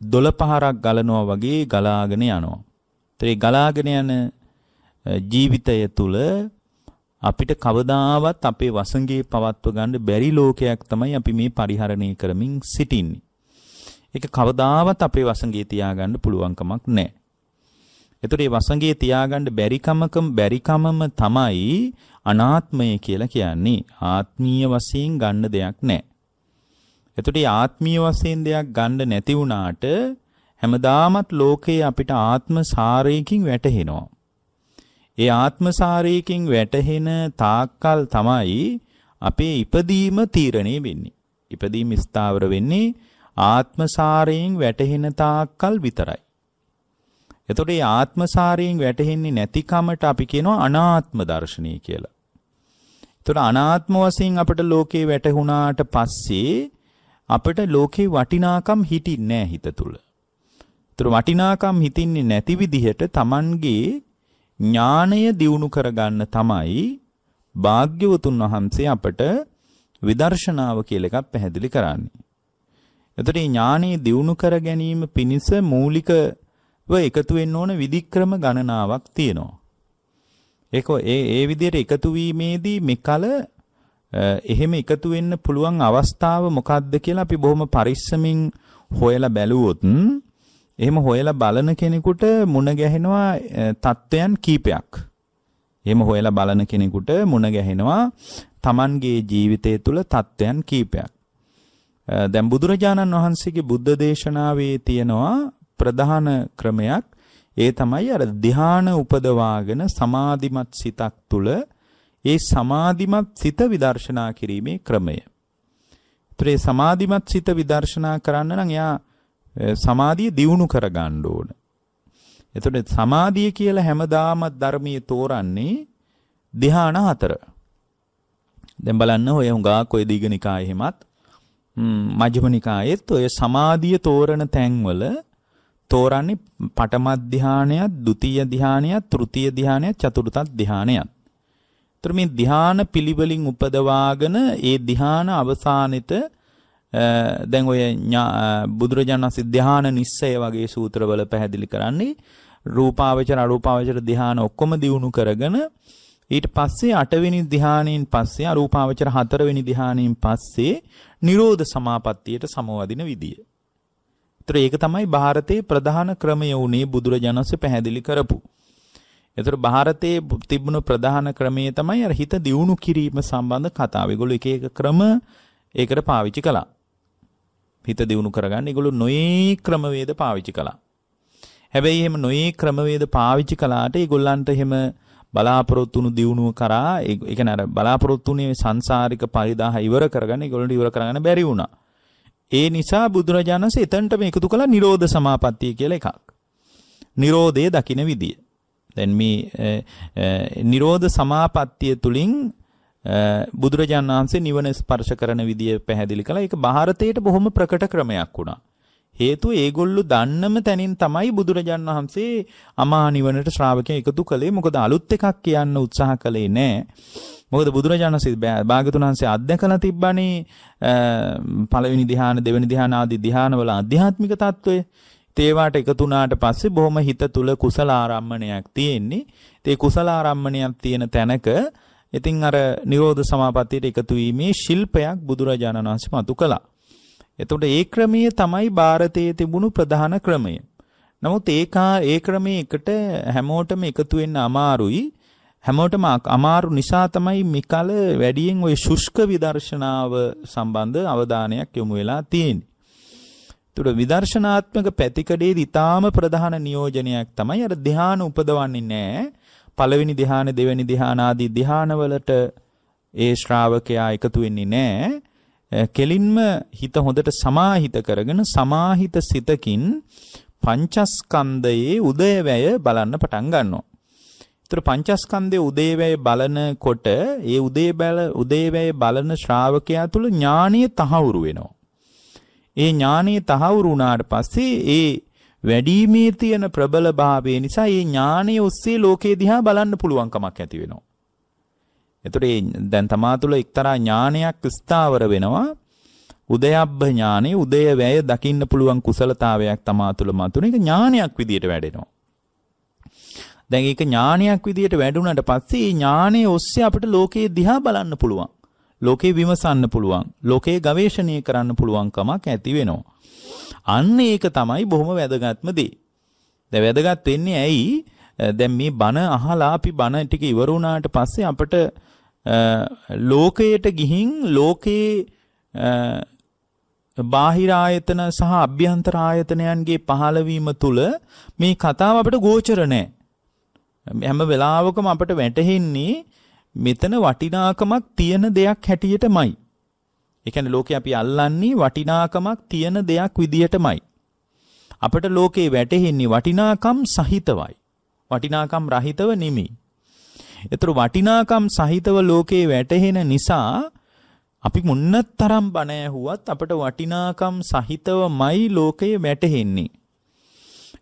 දොළ පහරක් ගලනවා වගේ ගලාගෙන යනවා. ඒ ගලාගෙන යන ජීවිතය තුළ අපිට කවදාවත් අපේ වසඟේ පවත්ව ගන්න බැරි ලෝකයක් තමයි අපි මේ පරිහරණය කරමින් සිටින්නේ. ඒක කවදාවත් අපේ වසඟේ තියාගන්න පුළුවන්කමක් නැහැ. ඒතර මේ වසඟේ තියාගන්න බැරිකමකම බැරිකමම තමයි අනාත්මය කියලා කියන්නේ. ආත්මීය වශයෙන් ගන්න දෙයක් නැහැ. එතකොට ආත්මීය වශයෙන් දෙයක් ගන්න නැති වුණාට හැමදාමත් ලෝකයේ අපිට ආත්ම සාරයකින් වැටහෙනවා. ඒ ආත්ම සාරයකින් වැටහෙන තාක්කල් තමයි අපේ ඉපදීම තීරණය වෙන්නේ. ඉපදීම ස්ථාවර වෙන්නේ ආත්ම සාරයෙන් වැටහෙන තාක්කල් විතරයි. එතකොට මේ ආත්ම සාරයෙන් වැටහෙන්නේ නැතිකමට අපි කියනවා අනාත්ම දර්ශනය කියලා. එතකොට අනාත්ම වශයෙන් අපට ලෝකේ වැටහුණාට පස්සේ අපට ලෝකේ වටිනාකම් හිටින්නේ නැහැ හිත තුල. ඒතර වටිනාකම් හිතින්නේ නැති විදිහට Tamanගේ ඥාණය දියුණු කරගන්න තමයි භාග්‍යවතුන් වහන්සේ අපට විදර්ශනාව කියලා එකක් පැහැදිලි කරන්නේ. එතකොට මේ ඥාණය දියුණු කර ගැනීම පිණිස මූලිකව එකතු වෙන්න ඕන විධික්‍රම ගණනාවක් තියෙනවා. ඒක ඒ ඒ විදිහට එකතු වීමේදී මෙකල එහෙම එකතු වෙන්න පුළුවන් අවස්ථාව මොකක්ද කියලා අපි බොහොම පරිස්සමින් හොයලා බැලුවොත් එහෙම හොයලා බලන කෙනෙකුට මුණ ගැහෙනවා தත්වයන් කීපයක්. එහෙම හොයලා බලන කෙනෙකුට මුණ ගැහෙනවා Tamanගේ ජීවිතය තුළ தත්වයන් කීපයක්. දැන් බුදුරජාණන් වහන්සේගේ බුද්ධ දේශනාවේ තියෙනවා ප්‍රධාන ක්‍රමයක් ඒ තමයි අර ධ්‍යාන උපදවාගෙන සමාධිමත් සිතක් තුළ ඒ සමාධිමත් සිත විදර්ශනා කිරීමේ ක්‍රමය. ඒතරේ සමාධිමත් සිත විදර්ශනා කරන්න නම් එයා සමාධිය දියුණු කරගන්න ඕන. එතකොට සමාධිය කියලා හැමදාම ධර්මයේ තෝරන්නේ ධ්‍යාන හතර. දැන් බලන්න ඔය හුඟක් ඔය දීගනිකාය එහෙමත් මජ්ක්‍ධිමනිකායෙත් ඔය සමාධිය තෝරන තැන්වල තෝරන්නේ පඨම ධානයත්, ဒုတိ ය ධානයත්, තෘතිය ධානයත්, චතුර්ථ ධානයත්. එතකොට මේ ධ්‍යාන පිළිවෙලින් උපදවාගෙන ඒ ධ්‍යාන අවසානෙත දැන් ඔය බුදුරජාණන් වහන්සේ ධ්‍යාන නිස්සය වගේ සූත්‍රවල පැහැදිලි කරන්නේ රූපාවචර අරූපාවචර ධ්‍යාන ඔක්කොම දියුණු කරගෙන ඊට පස්සේ අටවෙනි ධ්‍යානයෙන් පස්සේ අරූපාවචර හතරවෙනි ධ්‍යානයෙන් පස්සේ නිරෝධ සමාපත්තියට සමවදින විදිය. ඒතර ඒක තමයි ಭಾರತයේ ප්‍රධාන ක්‍රමය වුණේ බුදුරජාණන්සේ පැහැදිලි කරපු. එතකොට ಭಾರತයේ තිබුණු ප්‍රධාන ක්‍රමයේ තමයි අර හිත දියුණු කිරීම සම්බන්ධ කතාව. ඒගොල්ලෝ එක එක ක්‍රම ඒකට පාවිච්චි කළා. හිත දියුණු කරගන්න ඒගොල්ලෝ නොයේ ක්‍රමවේද පාවිච්චි කළා. හැබැයි එහෙම නොයේ ක්‍රමවේද පාවිච්චි කළාට ඒගොල්ලන්ට එහෙම බලාපොරොත්තු වුණු දියුණුව කරා ඒ කියන්නේ අර බලාපොරොත්තු වුණේ සංසාරික පරිදාහ ඉවර කරගන්න ඒගොල්ලන්ට ඉවර කරගන්න බැරි වුණා. ඒ නිසා බුදුරජාණන්සේ එතනට මේ එකතු කළා නිරෝධ සමාපත්තිය කියලා එකක්. නිරෝධය දකින්න විදිය. දැන් මේ නිරෝධ සමාපත්තිය තුලින් බුදුරජාණන් වහන්සේ නිවන ස්පර්ශ කරන විදිය පැහැදිලි කළා. ඒක ಭಾರತයේට බොහොම ප්‍රකට ක්‍රමයක් වුණා. හේතුව ඒගොල්ලෝ දන්නම තැනින් තමයි බුදුරජාන් වහන්සේ අමා නිවනට ශ්‍රාවකයන් එකතු කළේ. මොකද අලුත් එකක් කියන්න උත්සාහ කළේ නැහැ. මොකද බුදුරජාණන් වහන්සේ භාගතුන් වහන්සේ අධ්‍යක්ෂලා තිබ්බනේ පළවෙනි ධ්‍යාන දෙවෙනි ධ්‍යාන ආදී ධ්‍යානවල ආධ්‍යාත්මික తত্ত্বය. ඒවාට එකතු වුණාට පස්සේ බොහොම හිත තුල කුසල ආරම්මණයක් තියෙන්නේ. ඒ කුසල ආරම්මණයක් තියෙන තැනක ඉතින් අර නිරෝධ සමාපත්තියට එකතු වීමේ ශිල්පයක් බුදුරජාණන් වහන්සේ මතු කළා. එතකොට ඒ ක්‍රමය තමයි ಭಾರತයේ තිබුණු ප්‍රධාන ක්‍රමය. නමුත් ඒකා ඒ ක්‍රමයකට හැමෝටම එකතු වෙන්න අමාරුයි. හැමෝටම අමාරු නිසා තමයි මිකල වැඩියෙන් ওই ශුෂ්ක විදර්ශනාව සම්බන්ධ අවධානයක් යොමු වෙලා තියෙන්නේ. එතකොට විදර්ශනාත්මක පැතිකඩේ ඊටාම ප්‍රධාන නියෝජනයක් තමයි අර ධ්‍යාන උපදවන්නේ නැහැ. පළවෙනි ධ්‍යාන දෙවෙනි ධ්‍යාන ආදී ධ්‍යානවලට ඒ ශ්‍රාවකයා එකතු වෙන්නේ නැහැ. කෙලින්ම හිත හොඳට සමාහිත කරගෙන සමාහිත සිතකින් පංචස්කන්ධයේ උදයවැය බලන්න පටන් ගන්නවා. ඒතර පංචස්කන්ධයේ උදේවැය බලනකොට ඒ උදේ බල උදේවැය බලන ශ්‍රාවකයා තුල ඥානීය තහවුරු වෙනවා. ඒ ඥානීය තහවුරු වුණාට පස්සේ ඒ වැඩිීමේ තියෙන ප්‍රබලභාවය නිසා ඒ ඥානය ඔස්සේ ලෝකේ දිහා බලන්න පුළුවන්කමක් ඇති වෙනවා. එතකොට දැන් තමා තුළ එක්තරා ඥානයක් ස්ථාවර වෙනවා. උදයබ්බ ඥානෙ උදය වැය දකින්න පුළුවන් කුසලතාවයක් තමා තුළ මතුන එක ඥානයක් විදියට වැඩෙනවා. දැන් ඒක ඥානයක් විදියට වැඩුණාට පස්සේ ඥානයේ ඔස්සේ අපිට ලෝකයේ දිහා බලන්න පුළුවන්. ලෝකේ විමසන්න පුළුවන්. ලෝකේ ගවේෂණය කරන්න පුළුවන්කමක් ඇති වෙනවා. අන්න ඒක තමයි බොහොම වැදගත්ම දේ. දැන් වැදගත් වෙන්නේ ඇයි? දැන් මේ බණ අහලා අපි බණ ටික ඉවර වුණාට පස්සේ අපිට ලෝකයට ගිහින් ලෝකේ බාහිර ආයතන සහ අභ්‍යන්තර ආයතනයන්ගේ පහළවීම තුළ මේ කතාව අපිට ගෝචර නැහැ. හැම වෙලාවකම අපිට වැටහෙන්නේ මෙතන වටිනාකමක් තියෙන දෙයක් හැටියටමයි. ඒ කියන්නේ ලෝකේ අපි අල්ලන්නේ වටිනාකමක් තියෙන දෙයක් විදියටමයි. අපට ලෝකේ වැටෙන්නේ වටිනාකම් සහිතවයි. වටිනාකම් රහිතව නෙමෙයි. ඒතර වටිනාකම් සහිතව ලෝකේ වැටෙන නිසා අපි මොන්න තරම් බණ ඇහුවත් අපට වටිනාකම් සහිතවමයි ලෝකය වැටහෙන්නේ.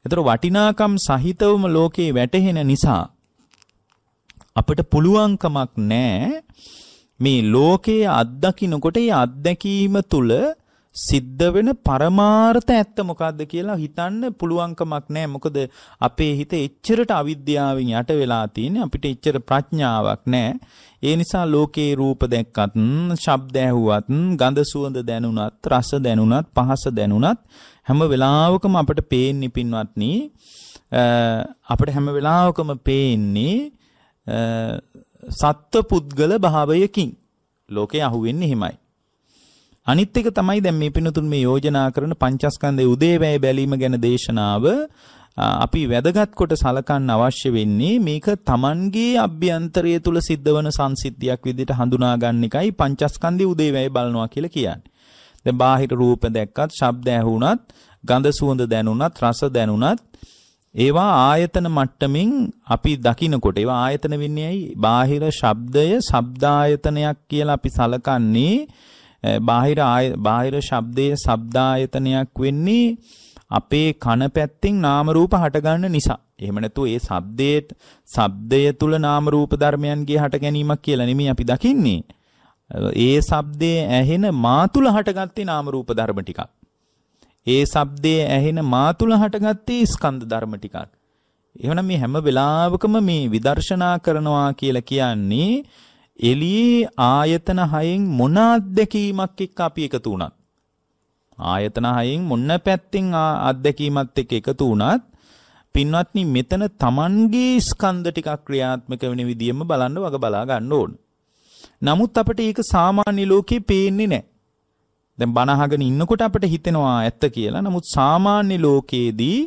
ඒතර වටිනාකම් සහිතවම ලෝකේ වැටහෙන නිසා අපට පුළුවන්කමක් නැහැ මේ ලෝකයේ අත්දකින්නකොට ඒ අත්දැකීම තුළ සිද්ධ වෙන පරමාර්ථ ඇත්ත මොකද්ද කියලා හිතන්න පුළුවන්කමක් නැහැ. මොකද අපේ හිත එච්චරට අවිද්‍යාවෙන් යට වෙලා තියෙන්නේ. අපිට එච්චර ප්‍රඥාවක් නැහැ. ඒ නිසා ලෝකේ රූප දැක්කත්, ශබ්ද ඇහුවත්, ගඳ සුවඳ දැනුණත්, රස දැනුණත්, පහස දැනුණත් හැම වෙලාවකම අපට පේන්නේ පින්වත්නි අපට හැම වෙලාවකම පේන්නේ සත්ව පුද්ගල භාවයකින් ලෝකේ අහුවෙන්නේ එහෙමයි. අනිත් එක තමයි දැන් මේ පිනතුන් මේ යෝජනා කරන පංචස්කන්ධයේ උදේවැය බැලීම ගැන දේශනාව අපි වැදගත් කොට සලකන්න අවශ්‍ය වෙන්නේ මේක Tamanගේ අභ්‍යන්තරය තුල සිද්ධවන සංසිද්ධියක් විදිහට හඳුනා ගන්න එකයි පංචස්කන්ධයේ උදේවැය බලනවා කියලා කියන්නේ. දැන් බාහිර රූප දැක්කත්, ශබ්ද ඇහුණත්, ගඳ සුවඳ දැනුණත්, රස දැනුණත් ඒවා ආයතන මට්ටමින් අපි දකිනකොට ඒවා ආයතන වෙන්නේ ඇයි? බාහිර ශබ්දය ශබ්දායතනයක් කියලා අපි සලකන්නේ බාහිර බාහිර ශබ්දයේ ශබ්දායතනයක් වෙන්නේ අපේ කන පැත්තෙන් නාම රූප හටගන්න නිසා. එහෙම නැතුව ඒ ශබ්දයේ ශබ්දය තුල නාම රූප ධර්මයන්ගේ හට ගැනීමක් කියලා නෙමෙයි අපි දකින්නේ. ඒ ශබ්දයේ ඇහෙන මා තුල හටගත්තේ නාම රූප ධර්ම ටිකක්. ඒ shabdයේ ඇහෙන මා තුල හටගත්තේ ස්කන්ධ ධර්ම ටිකක්. එහෙනම් මේ හැම වෙලාවකම මේ විදර්ශනා කරනවා කියලා කියන්නේ එළියේ ආයතන හයෙන් මොන අත්දැකීමක් එක්ක අපි එකතු වුණත් ආයතන හයෙන් මොන පැත්තෙන් අත්දැකීමත් එක්ක එකතු වුණත් පින්වත්නි මෙතන Tamanගේ ස්කන්ධ ටිකක් ක්‍රියාත්මක වෙන විදියම බලන්න වග බලා ගන්න ඕන. නමුත් අපිට ඒක සාමාන්‍ය ලෝකේ පේන්නේ නැහැ. දැන් බනහගෙන ඉන්නකොට අපිට හිතෙනවා ඇත්ත කියලා. නමුත් සාමාන්‍ය ලෝකයේදී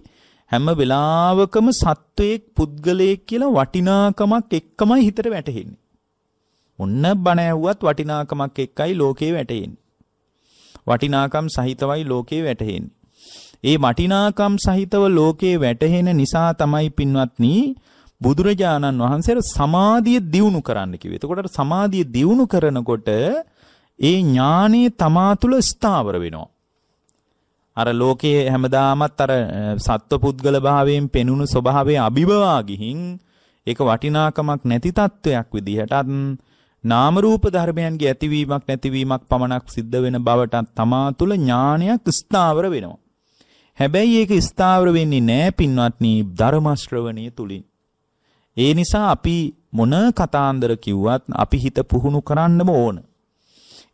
හැම වෙලාවකම සත්වයක් පුද්ගලයෙක් කියලා වටිනාකමක් එක්කමයි හිතට වැටහෙන්නේ. ඔන්න බණ ඇහුවත් වටිනාකමක් එක්කයි ලෝකේ වැටෙන්නේ. වටිනාකම් සහිතවයි ලෝකේ වැටෙන්නේ. ඒ වටිනාකම් සහිතව ලෝකේ වැටහෙන නිසා තමයි පින්වත්නි බුදුරජාණන් වහන්සේ සමාධිය දියුණු කරන්න කිව්වේ. එතකොට සමාධිය දියුණු කරනකොට ඒ ඥානයේ තමා තුළ ස්ථාවර වෙනවා. අර ලෝකයේ හැමදාමත් අර සත්ව පුද්ගල භාවයෙන් පෙනුණු ස්වභාවය අභිබවා ගිහින් ඒක වටිනාකමක් නැති තත්වයක් විදිහටත් නාම රූප ධර්මයන්ගේ ඇතිවීමක් නැතිවීමක් පමණක් සිද්ධ වෙන බවට තමා තුළ ඥානයක් ස්ථාවර වෙනවා. හැබැයි ඒක ස්ථාවර වෙන්නේ නැහැ පින්වත්නි ධර්ම ශ්‍රවණයේ තුලින්. ඒ නිසා අපි මොන කතාන්දර කිව්වත් අපි හිත පුහුණු කරන්නම ඕන.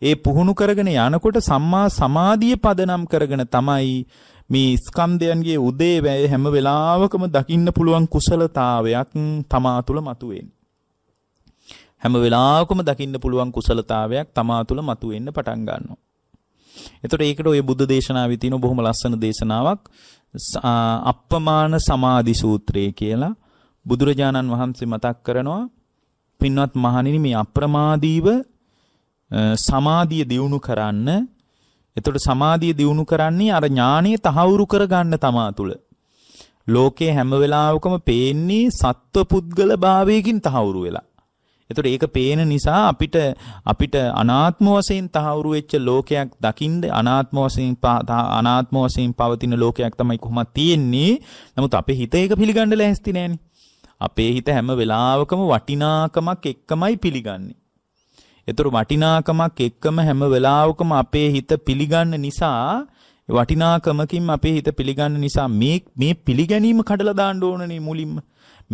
ඒ පුහුණු කරගෙන යනකොට සම්මා සමාධිය පදනම් කරගෙන තමයි මේ ස්කන්ධයන්ගේ උදේවැය හැම වෙලාවකම දකින්න පුළුවන් කුසලතාවයක් තමා තුළ මතුවෙන්නේ. හැම වෙලාවකම දකින්න පුළුවන් කුසලතාවයක් තමා තුළ මතුවෙන්න පටන් ගන්නවා. එතකොට ඒකට ওই බුද්ධ දේශනාවේ තියෙන බොහොම ලස්සන දේශනාවක් අප්පමාන සමාධි සූත්‍රය කියලා බුදුරජාණන් වහන්සේ මතක් කරනවා. පින්වත් මහණෙනි මේ අප්‍රමාදීව සමාධිය දියුණු කරන්න එතකොට සමාධිය දියුණු කරන්නේ අර ඥානය තහවුරු කරගන්න තමා තුළ. ලෝකේ හැම වෙලාවකම පේන්නේ සත්ව පුද්ගල භාවයකින් තහවුරු වෙලා. එතකොට ඒක පේන නිසා අපිට අපිට අනාත්ම වශයෙන් තහවුරු වෙච්ච ලෝකයක් දකින්න අනාත්ම වශයෙන් අනාත්ම වශයෙන් පවතින ලෝකයක් තමයි කොහොමද තියෙන්නේ. නමුත් අපේ හිත ඒක පිළිගන්න ලැහැස්ති නෑනේ. අපේ හිත හැම වෙලාවකම වටිනාකමක් එක්කමයි පිළිගන්නේ. ඒතර වටිනාකමක් එක්කම හැම වෙලාවකම අපේ හිත පිළිගන්න නිසා වටිනාකමකින් අපේ හිත පිළිගන්න නිසා මේ මේ පිළිගැනීම කඩලා දාන්න ඕනනේ මුලින්ම.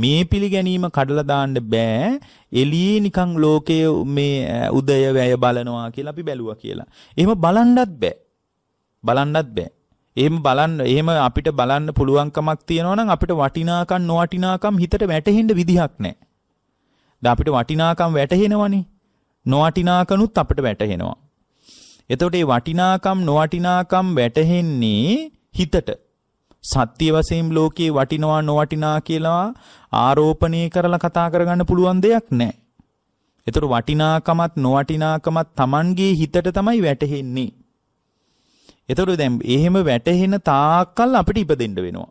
මේ පිළිගැනීම කඩලා දාන්න බෑ. එළියේ නිකන් ලෝකයේ මේ උදය වැය බලනවා කියලා අපි බැලුවා කියලා. එහෙම බලන්නත් බෑ. බලන්නත් බෑ. එහෙම බලන්න එහෙම අපිට බලන්න පුළුවන්කමක් තියෙනවා නම් අපිට වටිනාකම් නොවටිනාකම් හිතට වැටහෙන්න විදිහක් නැහැ. දැන් අපිට වටිනාකම් වැටහෙනවනේ. නොවටිනාකනුත් අපට වැටහෙනවා. එතකොට මේ වටිනාකම් නොවටිනාකම් වැටහෙන්නේ හිතට. සත්‍ය වශයෙන් ලෝකේ වටිනවා නොවටිනා කියලා ආරෝපණය කරලා කතා කරගන්න පුළුවන් දෙයක් නැහැ. ඒතර වටිනාකමත් නොවටිනාකමත් Tamanගේ හිතට තමයි වැටහෙන්නේ. ඒතර දැන් එහෙම වැටහෙන තාක්කල් අපිට ඉපදෙන්න වෙනවා.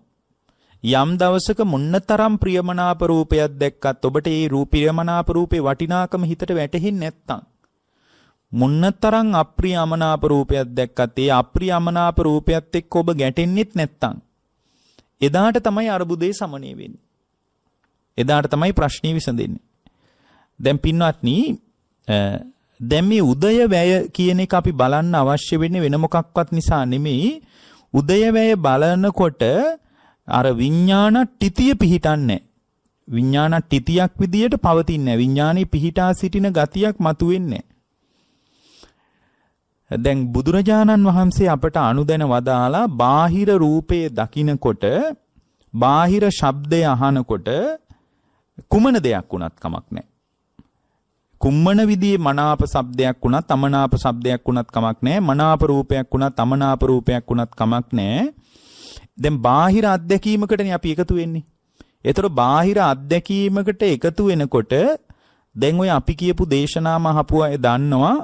යම් දවසක මොන්නතරම් ප්‍රියමනාප රූපයක් දැක්කත් ඔබට ඒ රූපියමනාප රූපේ වටිනාකම හිතට වැටහෙන්නේ නැත්තම් මොන්නතරම් අප්‍රියමනාප රූපයක් දැක්කත් ඒ අප්‍රියමනාප රූපයත් එක්ක ඔබ ගැටෙන්නෙත් නැත්තම් එදාට තමයි අරුබුදේ සමනය වෙන්නේ. එදාට තමයි ප්‍රශ්නේ විසඳෙන්නේ. දැන් පින්වත්නි දැන් මේ උදය වැය කියන එක අපි බලන්න අවශ්‍ය වෙන්නේ වෙන මොකක්වත් නිසා නෙමෙයි උදය වැය බලනකොට අර විඥාන ට්ටිතිය පිහිටන්නේ විඥාන ට්ටිතියක් විදියට පවතින්නේ විඥානේ පිහිටා සිටින ගතියක් මතුවෙන්නේ දැන් බුදුරජාණන් වහන්සේ අපට අනුදැන වදාලා බාහිර රූපයේ දකිනකොට බාහිර ශබ්දය අහනකොට කුමන දෙයක් වුණත් කමක් නැහැ. කුම්මන විදිහේ මනාප ශබ්දයක් වුණත් අමනාප ශබ්දයක් වුණත් කමක් නැහැ. මනාප රූපයක් වුණත් අමනාප රූපයක් වුණත් කමක් නැහැ. දැන් බාහිර අත්දැකීමකටනේ අපි එකතු වෙන්නේ. ඒතර බාහිර අත්දැකීමකට එකතු වෙනකොට දැන් ඔය අපි කියපු දේශනාම අහපු අය දන්නවා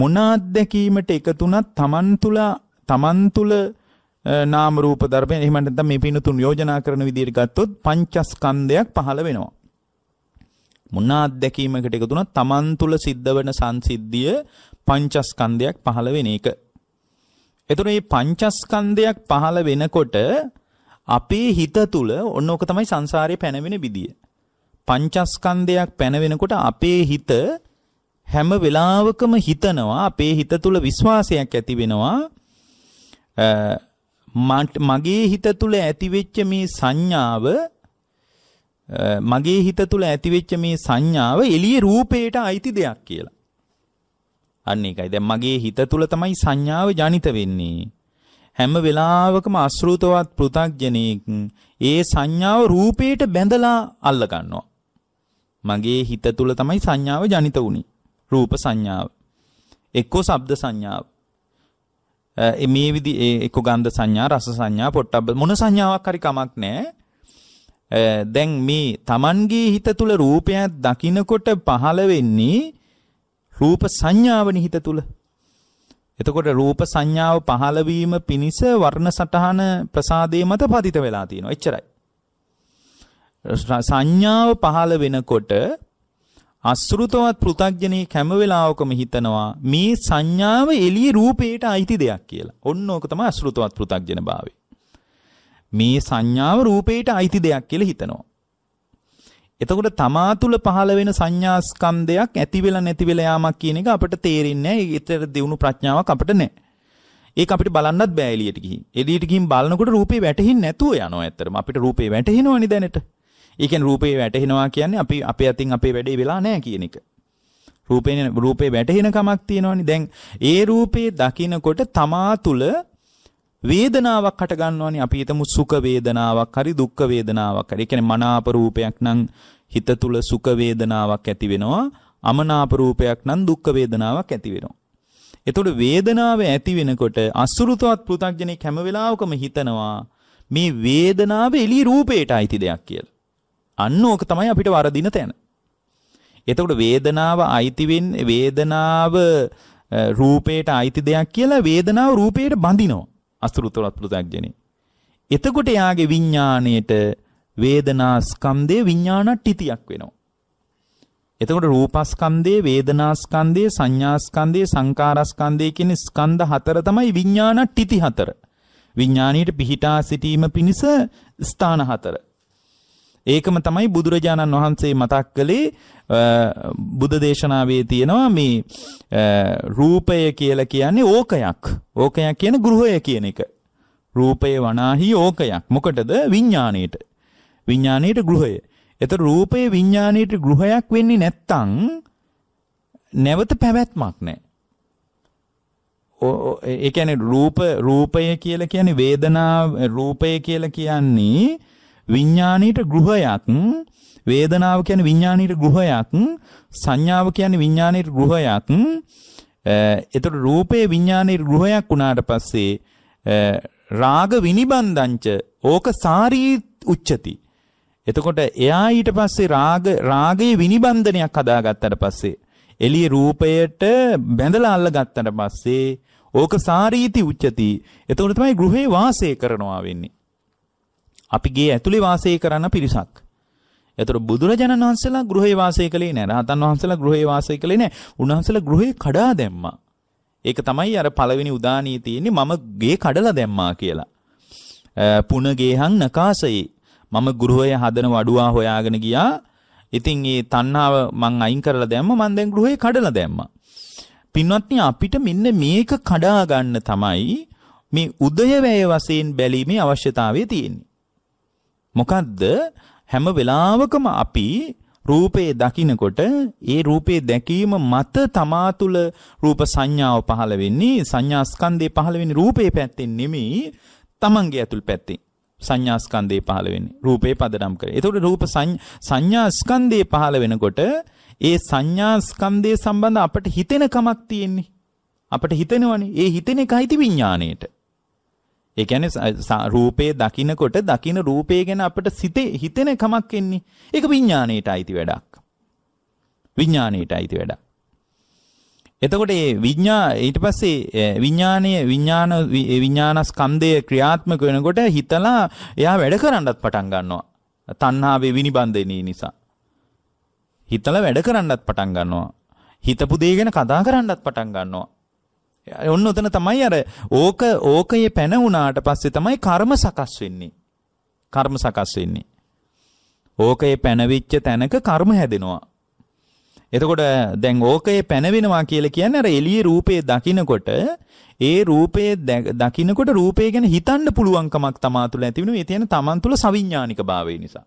මොන අත්දැකීමට එකතුණත් Taman තුල Taman තුල නාම රූප ධර්මයන් එහෙම නැත්නම් මේ පිනතුන් යෝජනා කරන විදිහට ගත්තොත් පංචස්කන්ධයක් පහළ වෙනවා. මොන අත්දැකීමකට එකතුණත් Taman තුල සිද්ධ වෙන සංසිද්ධිය පංචස්කන්ධයක් පහළ වෙන එක. එතකොට මේ පංචස්කන්ධයක් පහළ වෙනකොට අපේ හිත තුල ඔන්න ඕක තමයි සංසාරේ පැනවෙන විදිය. පංචස්කන්ධයක් පැනවෙනකොට අපේ හිත හැම වෙලාවකම හිතනවා අපේ හිත තුල විශ්වාසයක් ඇති වෙනවා මගේ හිත තුල ඇතිවෙච්ච මේ සංඥාව මගේ හිත තුල ඇතිවෙච්ච මේ සංඥාව එළියේ රූපේට අයිති දෙයක් කියලා. අන්න ඒකයි. දැන් මගේ හිත තුල තමයි සංඥාව ජනිත වෙන්නේ. හැම වෙලාවකම අශෘතවත් පෘ탁ජනෙක් ඒ සංඥාව රූපයට බැඳලා අල්ල ගන්නවා. මගේ හිත තුල තමයි සංඥාව ජනිත වුනේ. රූප සංඥාව. එක්කෝ ශබ්ද සංඥාව. මේ විදි එක්ක ගන්ධ සංඥා රස සංඥා පොට්ටබ්බ මොන සංඥාවක් හරි කමක් නැහැ. දැන් මේ Tamanගේ හිත තුල රූපයක් දකිනකොට පහළ වෙන්නේ රූප සංඥාව නිහිත තුල. එතකොට රූප සංඥාව පහළ වීම පිණිස වර්ණ සටහන ප්‍රසාදේ මත පතිත වෙලා තියෙනවා. එච්චරයි. සංඥාව පහළ වෙනකොට අසෘතවත් පෘ탁ජනේ කැම වෙලාවකම හිතනවා මේ සංඥාව එළියේ රූපේට අයිති දෙයක් කියලා. ඔන්න ඕක තමයි අසෘතවත් පෘ탁ජන භාවය. මේ සංඥාව රූපේට අයිති දෙයක් කියලා හිතනවා. එතකොට තමා තුළ පහළ වෙන සංඥාස්කන්ධයක් ඇති වෙලා නැති වෙලා යාමක් කියන එක අපිට තේරෙන්නේ නැහැ. ඒතර දිනුණු ප්‍රඥාවක් අපිට නැහැ. ඒක අපිට බලන්නත් බෑ එළියට ගිහින්. එළියට ගිහින් බලනකොට රූපේ වැටෙන්නේ නැතුව යනවා ඇත්තටම. අපිට රූපේ වැටෙනවනේ දැනට. ඒ කියන්නේ රූපේ වැටෙනවා කියන්නේ අපි අපේ අතින් අපේ වැඩේ වෙලා නැහැ කියන එක. රූපේ රූපේ වැටෙන කමක් තියෙනවනේ. දැන් ඒ රූපේ දකිනකොට තමා තුළ වේදනාවක් හට ගන්නවනේ අපි හිතමු සුඛ වේදනාවක් හරි දුක්ඛ වේදනාවක් හරි. ඒ කියන්නේ මනාප රූපයක් නම් හිත තුල සුඛ වේදනාවක් ඇති වෙනවා. අමනාප රූපයක් නම් දුක්ඛ වේදනාවක් ඇති වෙනවා. එතකොට වේදනාව ඇති වෙනකොට අසුරුතවත් පෘථග්ජනෙක් හැම වෙලාවකම හිතනවා මේ වේදනාව එළි රූපයට අයිති දෙයක් කියලා. අන්න ඕක තමයි අපිට වරදින තැන. එතකොට වේදනාව අයිති වේදනාව රූපයට අයිති දෙයක් කියලා වේදනාව රූපයට බඳිනවා. අසුරුතලත් පෘථග්ජනේ. එතකොට යාගේ විඥාණයට වේදනා ස්කන්ධේ විඥානට්ටිතියක් වෙනවා. එතකොට රූපස්කන්ධේ වේදනාස්කන්ධේ සංඥාස්කන්ධේ සංකාරස්කන්ධේ කියන ස්කන්ධ හතර තමයි විඥානට්ටිති හතර. විඥාණයට පිහිටා සිටීම පිණිස ස්ථාන හතර. ඒකම තමයි බුදුරජාණන් වහන්සේ මතක් කළේ බුද දේශනාවේ තියෙනවා මේ රූපය කියලා කියන්නේ ඕකයක්. ඕකයක් කියන ගෘහය කියන එක. රූපය වනාහි ඕකයක්. මොකටද? විඥාණයට. විඥාණයට ගෘහය. එතකොට රූපයේ විඥාණයට ගෘහයක් වෙන්නේ නැත්තම් නැවත පැවැත්මක් නැහැ. ඒ කියන්නේ රූප රූපය කියලා කියන්නේ වේදනා රූපය කියලා කියන්නේ විඥාණයට ගෘහයක් වේදනාව කියන්නේ විඥාණයට ගෘහයක් සංඥාව කියන්නේ විඥාණයට ගෘහයක් එතකොට රූපේ විඥාණයට ගෘහයක් වුණාට පස්සේ රාග විනිබන්දංච ඕක සාරී උච්චති එතකොට එයා ඊට පස්සේ රාග රාගයේ විනිබන්දනයක් හදාගත්තට පස්සේ එළියේ රූපයට බැඳලා අල්ලගත්තට පස්සේ ඕක සාරීති උච්චති එතකොට තමයි ගෘහේ වාසය කරනවා වෙන්නේ අපි ගේ ඇතුලේ වාසය කරන පිරිසක්. එතකොට බුදුරජාණන් වහන්සේලා ගෘහේ වාසය කළේ නැහැ. රහතන් වහන්සේලා ගෘහේ වාසය කළේ නැහැ. උන්වහන්සේලා ගෘහේ කඩා දැම්මා. ඒක තමයි අර පළවෙනි උදානී තියෙන්නේ මම ගේ කඩලා දැම්මා කියලා. පුන ගේහං නකාසයේ මම ගෘහය හදන වඩුවා හොයාගෙන ගියා. ඉතින් මේ තණ්හාව මං අයින් කරලා දැම්ම මං දැන් ගෘහේ කඩලා දැම්මා. පින්වත්නි අපිට මෙන්න මේක කඩා ගන්න තමයි මේ උදයවැය වශයෙන් බැලීමේ අවශ්‍යතාවය තියෙන්නේ. මොකද්ද හැම වෙලාවකම අපි රූපේ දකිනකොට ඒ රූපේ දැකීම මත තමා තුළ රූප සංඥාව පහළ වෙන්නේ සංඥා ස්කන්ධේ පහළ වෙන්නේ රූපේ පැත්තෙන් නෙමෙයි තමන්ගේ ඇතුල් පැත්තෙන් සංඥා ස්කන්ධේ පහළ වෙන්නේ රූපේ පදනම් කරේ. එතකොට රූප සංඥා ස්කන්ධේ පහළ වෙනකොට ඒ සංඥා ස්කන්ධේ සම්බන්ධ අපට හිතෙන කමක් තියෙන්නේ. අපට හිතෙනවනේ. ඒ හිතෙන එකයි ති විඥාණයට. ඒ කියන්නේ රූපේ දකින්නකොට දකින්න රූපේ ගැන අපිට සිතේ හිතෙන කමක් එන්නේ. ඒක විඥාණයට අයිති වැඩක්. විඥාණයට අයිති වැඩක්. එතකොට මේ විඥා ඊට පස්සේ විඥානීය විඥාන විඥානස්කන්ධය ක්‍රියාත්මක වෙනකොට හිතලා එයා වැඩ කරන්නත් පටන් ගන්නවා. තණ්හාවේ විනිබන්ධනේ නිසා. හිතලා වැඩ කරන්නත් පටන් ගන්නවා. හිතපු දේ ගැන කතා කරන්නත් පටන් ගන්නවා. ඔන්න උතන තමයි අර ඕක ඕකයේ පැන වුණාට පස්සේ තමයි කර්ම සකස් වෙන්නේ. කර්ම සකස් වෙන්නේ. ඕකයේ පැනවිච්ච තැනක කර්ම හැදෙනවා. එතකොට දැන් ඕකයේ පැනවෙනවා කියලා කියන්නේ අර එළියේ රූපේ දකින්නකොට ඒ රූපේ දකින්නකොට රූපේ ගැන හිතන්න පුළුවන්කමක් තමා තුළ ඇති වෙනවා. ඒ තියෙන තමන් තුළ සවිඥානික භාවය නිසා.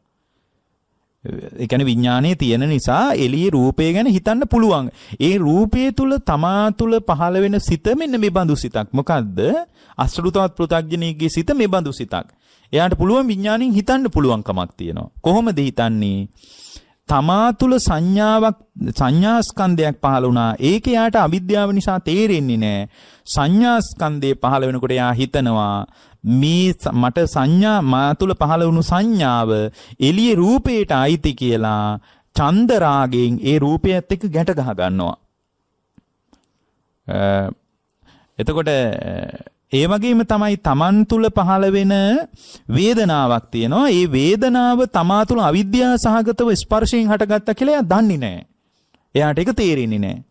ඒ කියන්නේ විඥානයේ තියෙන නිසා එළියේ රූපය ගැන හිතන්න පුළුවන්. ඒ රූපය තුල තමා තුල පහළ වෙන සිත මෙන්න මේ බඳු සිතක්. මොකද්ද? අසෘතවත් පෘථග්ජනීගේ සිත මේ බඳු සිතක්. එයාට පුළුවන් විඥාණයෙන් හිතන්න පුළුවන් කමක් තියෙනවා. කොහොමද හිතන්නේ? තමා තුල සංඥාවක් සංඥාස්කන්ධයක් පහළ වුණා. ඒක යාට අවිද්‍යාව නිසා තේරෙන්නේ නැහැ. සංඥාස්කන්ධේ පහළ වෙනකොට යා හිතනවා මේ මට සංඥා මා තුළ පහළ වුණු සංඥාව එළියේ රූපයට අයිති කියලා චන්ද රාගයෙන් ඒ රූපයත් එක්ක ගැට ගහ ගන්නවා. එතකොට ඒ වගේම තමයි තමන් තුළ පහළ වෙන වේදනාවක් තියෙනවා. ඒ වේදනාව තමා තුළ අවිද්‍යාව සහගතව ස්පර්ශයෙන් හටගත්තා කියලා එයා දන්නේ නැහැ. එයාට ඒක තේරෙන්නේ නැහැ.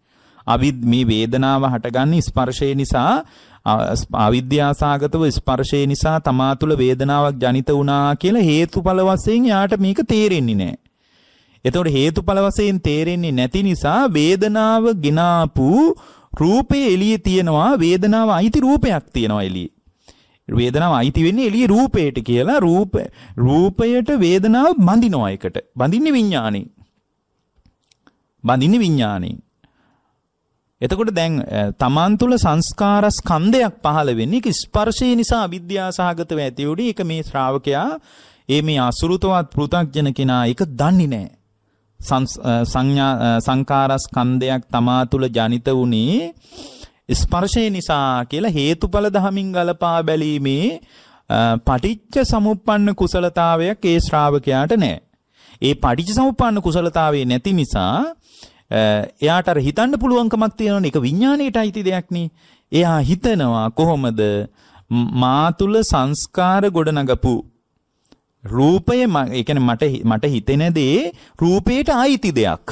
අවිද් මේ වේදනාව හටගන්නේ ස්පර්ශය නිසා අවිද්‍යාසාගතව ස්පර්ශය නිසා තමා තුළ වේදනාවක් ජනිත වුණා කියලා හේතුඵල වශයෙන් යාට මේක තේරෙන්නේ නැහැ. එතකොට හේතුඵල වශයෙන් තේරෙන්නේ නැති නිසා වේදනාව ගినాපු රූපේ එළියේ තියනවා වේදනාව අයිති රූපයක් තියනවා එළියේ. වේදනාව අයිති වෙන්නේ එළියේ රූපයට කියලා රූප රූපයට වේදනාව බඳිනවා එකට. බඳින්නේ විඥාණයෙන්. බඳින්නේ විඥාණයෙන්. එතකොට දැන් තමන් තුළ සංස්කාර ස්කන්ධයක් පහළ වෙන්නේ ඒක ස්පර්ශය නිසා අවිද්‍යාව සහගතව ඇති උඩි ඒක මේ ශ්‍රාවකයා ඒ මේ අසුරුතවත් පෘථග්ජන කෙනා ඒක දන්නේ නැහැ. සංඥා සංකාර ස්කන්ධයක් තමා තුළ ජනිත වුණේ ස්පර්ශය නිසා කියලා හේතුඵල දහමින් ගලපා බැලීමේ පටිච්ච සමුප්පන්න කුසලතාවයක් ඒ ශ්‍රාවකයාට නැහැ. ඒ පටිච්ච සමුප්පන්න කුසලතාවේ නැති නිසා Uh, එයාට අර හිතන්න පුළුවන්කමක් තියෙනවනේ ඒක විඥාණයට අයිති දෙයක් නේ. එයා හිතනවා කොහොමද මා තුල සංස්කාර ගොඩනගපු රූපය ඒ කියන්නේ මට මට හිතෙන දේ රූපයට අයිති දෙයක්.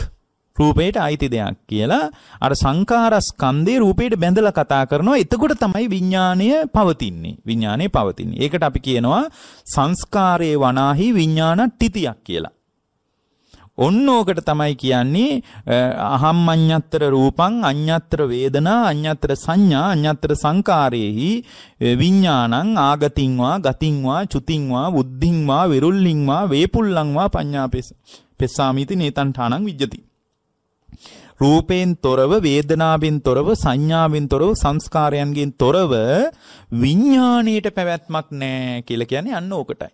රූපයට අයිති දෙයක් කියලා අර සංඛාරස්කන්ධේ රූපයට බැඳලා කතා කරනවා එතකොට තමයි විඥාණය පවතින්නේ විඥාණය පවතින්නේ ඒකට අපි කියනවා සංස්කාරයේ වනාහි විඥාන තිතියක් කියලා ඔන්න ඕකට තමයි කියන්නේ අහම්මඤ්ඤත්තර රූපං අඤ්ඤත්තර වේදනා අඤ්ඤත්තර සංඥා අඤ්ඤත්තර සංකාරේහි විඥානං ආගතින්වා ගතින්වා චුතින්වා බුද්ධින්වා විරුල්ලින්වා වේපුල්ලංවා පඤ්ඤාපෙස පෙස්සාමීති නේතං ඨානං විජ්ජති රූපයෙන් තොරව වේදනාවෙන් තොරව සංඥාවෙන් තොරව සංස්කාරයන්ගෙන් තොරව විඥාණයට පැවැත්මක් නැහැ කියලා කියන්නේ අන්න ඕකටයි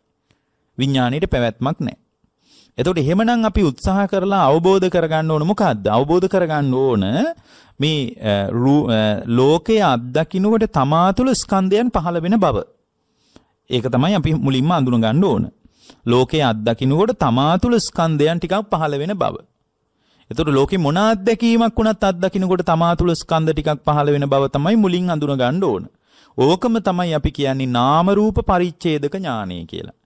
විඥාණයට පැවැත්මක් නැහැ එතකොට එහෙමනම් අපි උත්සාහ කරලා අවබෝධ කරගන්න ඕන මොකද්ද? අවබෝධ කරගන්න ඕන මේ ලෝකයේ අත්දකින්නකොට තමා තුළ ස්කන්ධයන් පහළ වෙන බව. ඒක තමයි අපි මුලින්ම අඳුන ගන්න ඕන. ලෝකයේ අත්දකින්නකොට තමා තුළ ස්කන්ධයන් ටිකක් පහළ වෙන බව. එතකොට ලෝකෙ මොන අත්දැකීමක් වුණත් අත්දකින්නකොට තමා තුළ ස්කන්ධ ටිකක් පහළ වෙන බව තමයි මුලින් අඳුන ගන්න ඕන. ඕකම තමයි අපි කියන්නේ නාම රූප පරිච්ඡේදක ඥානය කියලා.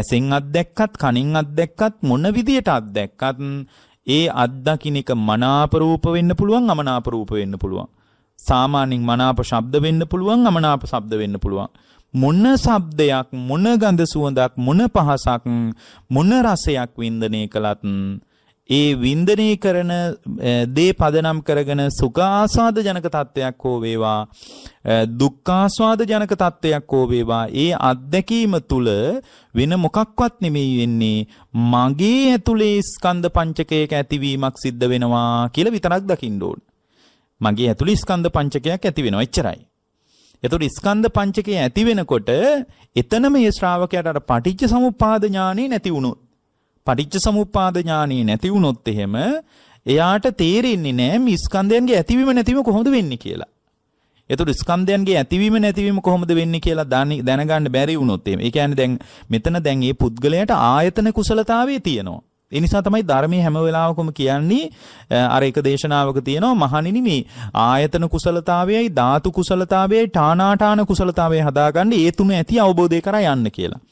ඇසෙන් අත්දැක්කත් කනින් අත්දැක්කත් මොන විදියට අත්දැක්කත් ඒ අත්දකින්න එක මනාප රූප වෙන්න පුළුවන් අමනාප රූප වෙන්න පුළුවන්. සාමාන්‍යයෙන් මනාප ශබ්ද වෙන්න පුළුවන් අමනාප ශබ්ද වෙන්න පුළුවන්. මොන ශබ්දයක් මොන ගඳ සුවඳක් මොන පහසක් මොන රසයක් වින්දනය කළත් ඒ වින්දනය කරන දේ පදනම් කරගෙන සුඛාස්වාද ජනක තත්වයක් හෝ වේවා දුක්ඛාස්වාද ජනක තත්වයක් හෝ වේවා ඒ අත්දැකීම තුල වෙන මොකක්වත් නෙමෙයි වෙන්නේ මගේ ඇතුලේ ස්කන්ධ පංචකයක ඇතිවීමක් සිද්ධ වෙනවා කියලා විතරක් දකින්න ඕන. මගේ ඇතුලේ ස්කන්ධ පංචකයක් ඇති වෙනවා එච්චරයි. එතකොට ස්කන්ධ පංචකය ඇති වෙනකොට එතනම ඒ ශ්‍රාවකයාට අර පටිච්ච සමුප්පාද ඥානෙ නැති වුණොත් පටිච්ච සමුප්පාද ඥානෙ නැති වුණොත් එහෙම එයාට තේරෙන්නේ නැහැ මේ ස්කන්ධයන්ගේ ඇතිවීම නැතිවීම කොහොමද වෙන්නේ කියලා. එතකොට ස්කන්ධයන්ගේ ඇතිවීම නැතිවීම කොහොමද වෙන්නේ කියලා දැනගන්න බැරි වුණොත් එහෙම. ඒ කියන්නේ දැන් මෙතන දැන් මේ පුද්ගලයාට ආයතන කුසලතාවයේ තියෙනවා. ඒ නිසා තමයි ධර්මයේ හැම වෙලාවකම කියන්නේ අර එක දේශනාවක තියෙනවා මහණෙනි මේ ආයතන කුසලතාවයයි ධාතු කුසලතාවයයි ඨානාඨාන කුසලතාවයයි හදාගන්න ඒ තුන ඇති අවබෝධය කරා යන්න කියලා.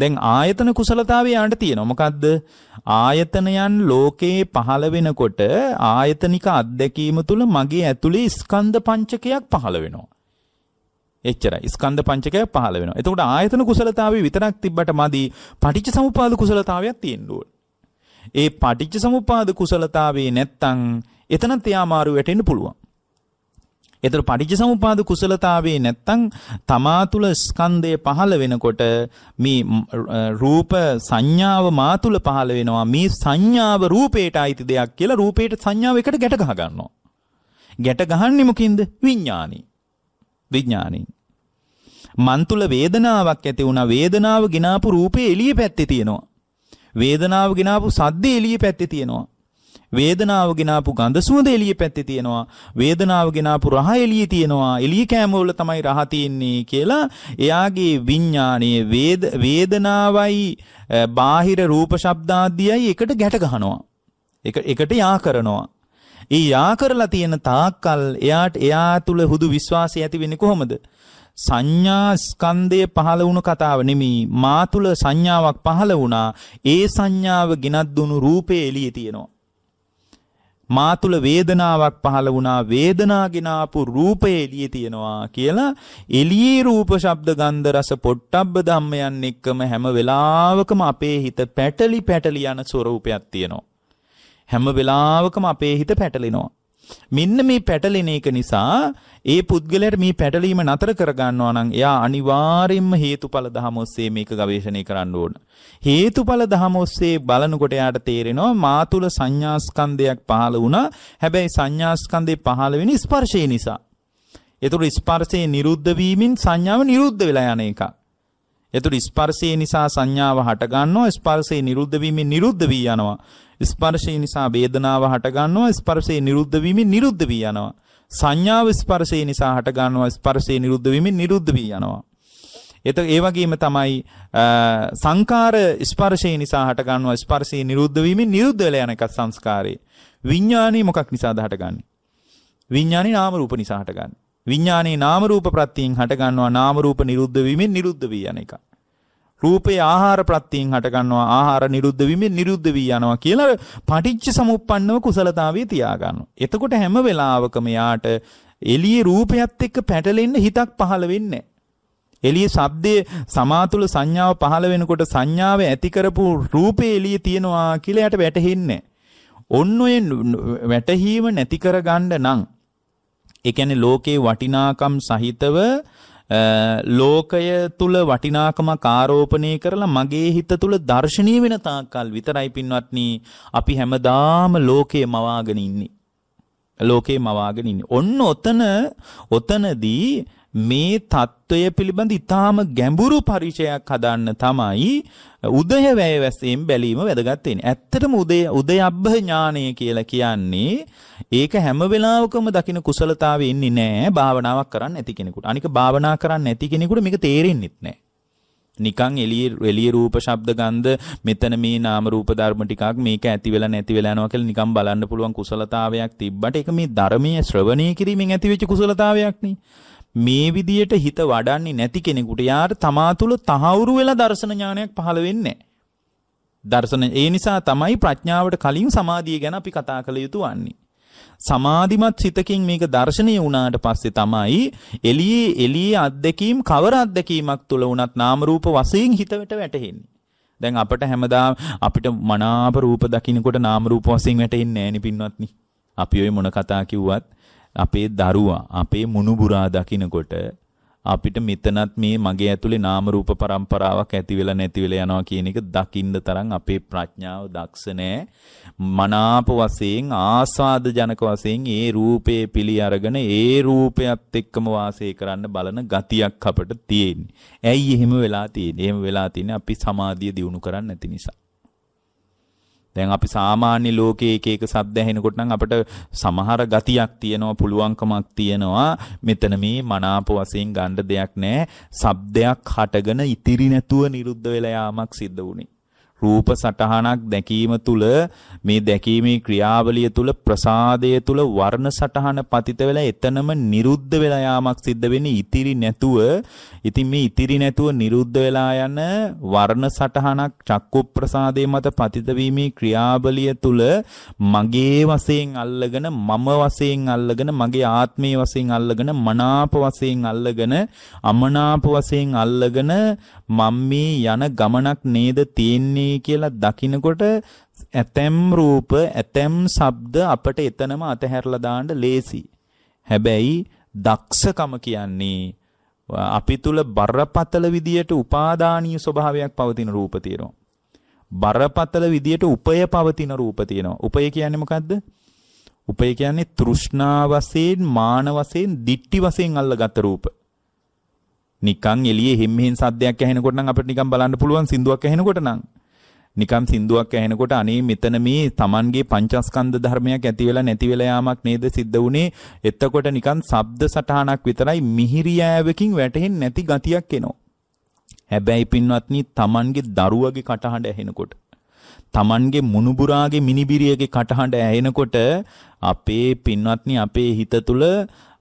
දැන් ආයතන කුසලතාවය යාන්ට තියෙනවා. මොකද්ද? ආයතනයන් ලෝකේ පහළ වෙනකොට ආයතනික අත්දැකීම තුළ මගේ ඇතුලේ ස්කන්ධ පංචකයක් පහළ වෙනවා. එච්චරයි. ස්කන්ධ පංචකය පහළ වෙනවා. එතකොට ආයතන කුසලතාවේ විතරක් තිබ්බට මදි පටිච්ච සමුපාද කුසලතාවයක් තියෙන්න ඕන. ඒ පටිච්ච සමුපාද කුසලතාවේ නැත්තම් එතනත් එයා මාරු වැටෙන්න පුළුවන්. එතකොට පටිච්චසමුපාද කුසලතාවේ නැත්තම් තමා තුල ස්කන්ධය පහළ වෙනකොට මේ රූප සංඥාව මා තුල පහළ වෙනවා මේ සංඥාව රූපේට අයිති දෙයක් කියලා රූපේට සංඥාව එකට ගැට ගහ ගන්නවා ගැට ගහන්නේ මොකින්ද විඥානි විඥානි මන් තුල වේදනාවක් ඇති වුණා වේදනාව ගినాපු රූපේ එළිය පැත්තේ තියෙනවා වේදනාව ගినాපු සද්දේ එළිය පැත්තේ තියෙනවා වේදනාව ගෙනාපු ගඳ සුවඳ එළිය පැත්තේ තියෙනවා වේදනාව ගෙනාපු රහ එළිය තියෙනවා එළිය කෑමවල තමයි රහ තියෙන්නේ කියලා එයාගේ විඥානයේ වේද වේදනාවයි බාහිර රූප ශබ්දාදියයි එකට ගැට ගහනවා එක එකට යා කරනවා ඒ යා කරලා තියෙන තාක්කල් එයාට එයා තුල හුදු විශ්වාසය ඇති වෙන්නේ කොහොමද සංඥා ස්කන්ධය පහළ වුණු කතාව නෙමෙයි මා තුල සංඥාවක් පහළ වුණා ඒ සංඥාව ගෙනත් දුණු රූපේ එළියේ තියෙනවා මා තුල වේදනාවක් පහළ වුණා වේදනාගෙන ආපු රූපය එළියේ තියෙනවා කියලා එළියේ රූප ශබ්ද ගන්ධ රස පොට්ටබ්බ ධම්මයන් එක්කම හැම වෙලාවකම අපේ හිත පැටලි පැටලි යන ස්වરૂපයක් තියෙනවා හැම වෙලාවකම අපේ හිත පැටලෙනවා මෙන්න මේ පැටලෙන එක නිසා ඒ පුද්ගලයාට මේ පැටලීම නතර කරගන්නවා නම් එයා අනිවාර්යයෙන්ම හේතුඵල ධම ඔස්සේ මේක ගවේෂණය කරන්න ඕන. හේතුඵල ධම ඔස්සේ බලනකොට එයාට තේරෙනවා මා තුල සංඥාස්කන්ධයක් පහළ වුණා. හැබැයි සංඥාස්කන්ධේ පහළ වෙන ස්පර්ශය නිසා. ඒතර ස්පර්ශයේ නිරුද්ධ වීමෙන් සංඥාව නිරුද්ධ වෙලා යන එකක්. එතුට ස්පර්ශය නිසා සංඥාව හටගන්නවා ස්පර්ශය නිරුද්ධ වීමෙන් නිරුද්ධ වී යනවා ස්පර්ශය නිසා වේදනාව හටගන්නවා ස්පර්ශය නිරුද්ධ වීමෙන් නිරුද්ධ වී යනවා සංඥාව ස්පර්ශය නිසා හටගන්නවා ස්පර්ශය නිරුද්ධ වීමෙන් නිරුද්ධ වී යනවා එත ඒ වගේම තමයි සංකාර ස්පර්ශය නිසා හටගන්නවා ස්පර්ශය නිරුද්ධ වීමෙන් නිරුද්ධ වෙලා යන එක සංස්කාරේ. විඥානේ මොකක් නිසාද හටගන්නේ? විඥානේ නාම රූප නිසා හටගන්නේ. විඥානේ නාම රූප ප්‍රත්‍යයෙන් හටගන්නවා නාම රූප නිරුද්ධ වීමෙන් නිරුද්ධ වී යන එකයි. රූපේ ආහාර ප්‍රත්‍යයෙන් හට ගන්නවා ආහාර නිරුද්ධ වීමෙන් නිරුද්ධ වී යනවා කියලා පටිච්ච සමුප්පන්නව කුසලතාවේ තියා ගන්නවා. එතකොට හැම වෙලාවකම යාට එළියේ රූපයත් එක්ක පැටලෙන්න හිතක් පහළ වෙන්නේ එළියේ ශබ්දයේ සමාතුල සංඥාව පහළ වෙනකොට සංඥාව ඇති කරපු රූපේ එළියේ තියනවා කියලා යාට වැටහෙන්නේ. ඔන්න ඔය වැටහීම නැති කරගන්න නම් ඒ කියන්නේ ලෝකේ වටිනාකම් සහිතව ලෝකය තුල වටිනාකම කාරෝපණය කරලා මගේ හිත තුල දර්ශනීය වෙන තාක්කල් විතරයි පින්වත්නි අපි හැමදාම ලෝකයේ මවාගෙන ඉන්නේ. ලෝකේ මවාගෙන ඉන්නේ. ඔන්න ඔතන ඔතනදී මේ தত্ত্বය පිළිබඳ ඊටාම ගැඹුරු පරිචයක් හදන්න තමයි උදය වැය වැසීම් බැලීම වැදගත් වෙන්නේ. ඇත්තටම උදය උදයබ්බ ඥානය කියලා කියන්නේ ඒක හැම වෙලාවකම දකින කුසලතාවේ ඉන්නේ නැහැ භාවනාවක් කරන්න නැති කෙනෙකුට. අනික භාවනා කරන්න නැති කෙනෙකුට මේක තේරෙන්නෙත් නැහැ. නිකන් එළිය එළිය රූප ශබ්ද ගන්ධ මෙතන මේ නාම රූප ධර්ම ටිකක් මේක ඇති වෙලා නැති වෙලා යනවා කියලා නිකන් බලන්න පුළුවන් කුසලතාවයක් තිබ්බට ඒක මේ ධර්මයේ ශ්‍රවණය කිරීමෙන් ඇතිවෙච්ච කුසලතාවයක් නේ. මේ විදියට හිත වඩන්නේ නැති කෙනෙකුට යාට තමා තුළ තහවුරු වෙලා දර්ශන ඥානයක් පහළ වෙන්නේ දර්ශන ඒ නිසා තමයි ප්‍රඥාවට කලින් සමාධිය ගැන අපි කතා කළ යුතු වන්නේ. සමාධිමත් සිතකින් මේක දර්ශනීය වුණාට පස්සේ තමයි එළියේ එළියේ අත්දැකීම් කවර අත්දැකීමක් තුළ වුණත් නාම රූප වශයෙන් හිතවට වැටෙන්නේ. දැන් අපට හැමදාම අපිට මනාප රූප දකින්නකොට නාම රූප වශයෙන් වැටෙන්නේ නැහැ නේ පින්වත්නි. අපි ওই මොන කතා කිව්වත් අපේ දරුවා අපේ මුණුබුරා දකිනකොට අපිට මෙතනත් මේ මගේ ඇතුලේ නාම රූප પરම්පරාවක් ඇති වෙලා නැති වෙලා යනවා කියන එක දකින්න තරම් අපේ ප්‍රඥාව දක්ෂ නැහැ. මනාප වශයෙන් ආසාද ජනක වශයෙන් ඒ රූපේ පිළි අරගෙන ඒ රූපයත් එක්කම වාසය කරන්න බලන ගතියක් අපට තියෙන්නේ. ඇයි එහෙම වෙලා තියෙන්නේ? එහෙම වෙලා තියෙන්නේ අපි සමාධිය දියුණු කරන්නේ නැති නිසා. දැන් අපි සාමාන්‍ය ලෝකයේ එක එක සද්ද ඇහෙනකොට නම් අපිට සමහර ගතියක් තියෙනවා පුළුවන්කමක් තියෙනවා මෙතන මේ මනාප වශයෙන් ගන්න දෙයක් නැහැ. ශබ්දයක් හටගෙන ඉතිරි නැතුව නිරුද්ධ වෙලා යාමක් සිද්ධ වුණේ. රූප සටහනක් දැකීම තුල මේ දැකීමේ ක්‍රියාවලිය තුල ප්‍රසාදය තුල වර්ණ සටහන පතිත වෙලා එතනම නිරුද්ධ වෙලා යාමක් සිද්ධ වෙන්නේ ඉතිරි නැතුව ඉතින් මේ ඉතිරි නැතුව නිරුද්ධ වෙලා යන වර්ණ සටහනක් චක්කු ප්‍රසාදයේ මත පතිත වීමේ ක්‍රියාවලිය තුල මගේ වශයෙන් අල්ලගෙන මම වශයෙන් අල්ලගෙන මගේ ආත්මයේ වශයෙන් අල්ලගෙන මනාප වශයෙන් අල්ලගෙන අමනාප වශයෙන් අල්ලගෙන මම මේ යන ගමනක් නේද තියෙන්නේ කියලා දකිනකොට ඇතැම් රූප ඇතැම් ශබ්ද අපට එතනම අතහැරලා දාන්න ලේසි. හැබැයි දක්ෂකම කියන්නේ අපි තුල බරපතල විදියට උපාදානීය ස්වභාවයක් පවතින රූප තියෙනවා. බරපතල විදියට උපය පවතින රූප තියෙනවා. උපය කියන්නේ මොකද්ද? උපය කියන්නේ තෘෂ්ණා වශයෙන්, මාන වශයෙන්, දික්ටි වශයෙන් අල්ලගත් රූප. නිකන් එළියේ හිම්මෙහින් සද්දයක් ඇහෙනකොට නම් අපිට නිකන් බලන්න පුළුවන් සින්දුවක් ඇහෙනකොට නම් නිකන් සින්දුවක් ඇහෙනකොට අනේ මෙතන මේ Tamanගේ පංචස්කන්ධ ධර්මයක් ඇති වෙලා නැති වෙලා යාමක් නේද සිද්ධ වුනේ එතකොට නිකන් ශබ්ද සටහනක් විතරයි මිහිරියාවකින් වැටෙන්නේ නැති ගතියක් එනවා හැබැයි පින්වත්නි Tamanගේ දරුවගේ කටහඬ ඇහෙනකොට Tamanගේ මුණුබුරාගේ මිනිබිරියගේ කටහඬ ඇහෙනකොට අපේ පින්වත්නි අපේ හිත තුළ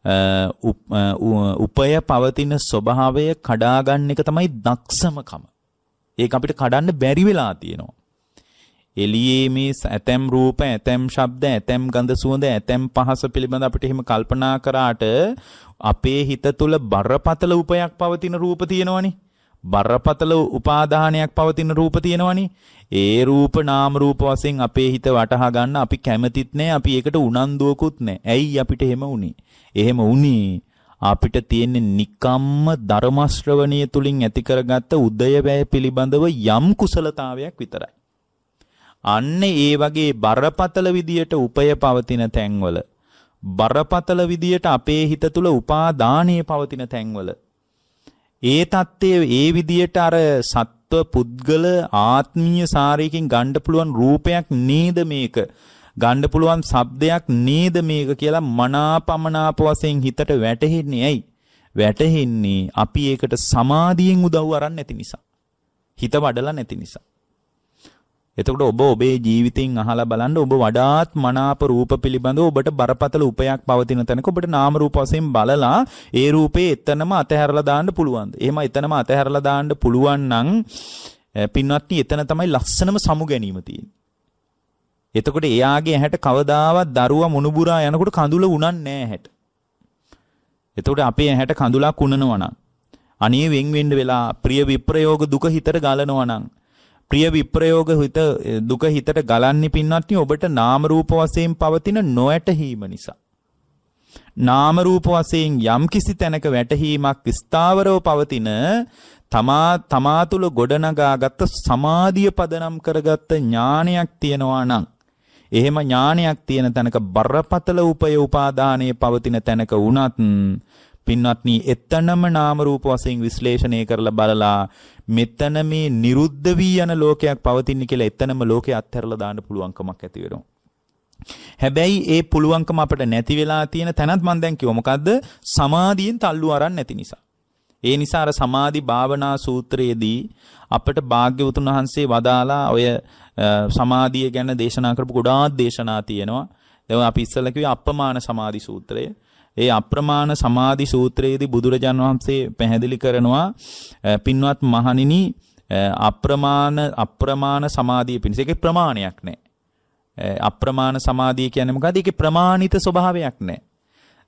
උපය පවතින ස්වභාවය කඩා ගන්න එක තමයි දක්ෂමකම. ඒක අපිට කඩන්න බැරි වෙලා තියෙනවා. එළියේ මේ ඇතැම් රූප ඇතැම් ශබ්ද ඇතැම් ගඳ සුවඳ ඇතැම් පහස පිළිබඳ අපිට එහෙම කල්පනා කරාට අපේ හිත තුළ බරපතල උපයක් පවතින රූප තියෙනවනේ බරපතල උපාදානයක් පවතින රූප තියෙනවනේ ඒ රූප නාම රූප වශයෙන් අපේ හිත වටහා ගන්න අපි කැමතිත් නැහැ අපි ඒකට උනන්දුවකුත් නැහැ ඇයි අපිට එහෙම වුනේ එහෙම වුණේ අපිට තියෙන නිකම්ම ධර්ම ශ්‍රවණිය තුලින් ඇති කරගත්ත උදයවැය පිළිබඳව යම් කුසලතාවයක් විතරයි. අන්න ඒ වගේ බරපතල විදියට උපය පවතින තැන්වල බරපතල විදියට අපේ හිත තුල උපාදානීය පවතින තැන්වල ඒ தත්ත්වය ඒ විදියට අර සත්ව පුද්ගල ආත්මීය සාරයකින් ගන්න පුළුවන් රූපයක් නේද මේක ගන්න පුළුවන් ශබ්දයක් නේද මේක කියලා මනාපමනාප වශයෙන් හිතට වැටෙන්නේ ඇයි? වැටෙන්නේ අපි ඒකට සමාධියෙන් උදව් අරන් නැති නිසා. හිත වඩලා නැති නිසා. එතකොට ඔබ ඔබේ ජීවිතයෙන් අහලා බලන්න ඔබ වඩාත් මනාප රූප පිළිබඳව ඔබට බරපතල උපයක් පවතින තැනක ඔබට නාම රූප වශයෙන් බලලා ඒ රූපේ එතනම අතහැරලා දාන්න පුළුවන්ද? එහෙම එතනම අතහැරලා දාන්න පුළුවන් නම් පින්වත්නි එතන තමයි ලස්සනම සමු ගැනීම තියෙන්නේ. එතකොට එයාගේ ඇහැට කවදාවත් දරුවා මුණුබුරා යනකොට කඳුල උනන්නේ නැහැ ඇහැට. එතකොට අපේ ඇහැට කඳුලක් උනනවා නම් අනේ වෙන් වෙන්න වෙලා ප්‍රිය විප්‍රයෝග දුක හිතට ගලනවා නම් ප්‍රිය විප්‍රයෝග හිත දුක හිතට ගලන්නේ පින්වත්නි ඔබට නාම රූප වශයෙන් පවතින නොඇටහීම නිසා. නාම රූප වශයෙන් යම්කිසි තැනක වැටහීමක් ස්ථාවරව පවතින තමා තමා තුල ගොඩනගාගත් සමාධිය පදනම් කරගත් ඥානයක් තියෙනවා නම් එහෙම ඥානයක් තියෙන තැනක බරපතල උපය උපාදානයේ පවතින තැනක වුණත් පින්වත්නි එතනම නාම රූප වශයෙන් විශ්ලේෂණය කරලා බලලා මෙතන මේ නිරුද්ධ වී යන ලෝකයක් පවතින්නේ කියලා එතනම ලෝකේ අත්හැරලා දාන්න පුළුවන්කමක් ඇති වෙනවා. හැබැයි ඒ පුළුවන්කම අපිට නැති වෙලා තියෙන තැනත් මම දැන් කිව්වා මොකද්ද? සමාධියෙන් තල්ලු අරන් නැති නිසා. ඒ නිසා අර සමාධි භාවනා සූත්‍රයේදී අපට භාග්‍යවතුන් වහන්සේ වදාලා ඔය සමාධිය ගැන දේශනා කරපු ගොඩාක් දේශනා තියෙනවා. දැන් අපි ඉස්සෙල්ලා කිව්වේ අප්‍රමාණ සමාධි සූත්‍රය. ඒ අප්‍රමාණ සමාධි සූත්‍රයේදී බුදුරජාන් වහන්සේ පැහැදිලි කරනවා පින්වත් මහණෙනි අප්‍රමාණ අප්‍රමාණ සමාධිය පිණිස ඒකේ ප්‍රමාණයක් නැහැ. අප්‍රමාණ සමාධිය කියන්නේ මොකද්ද? ඒකේ ප්‍රමාණිත ස්වභාවයක් නැහැ.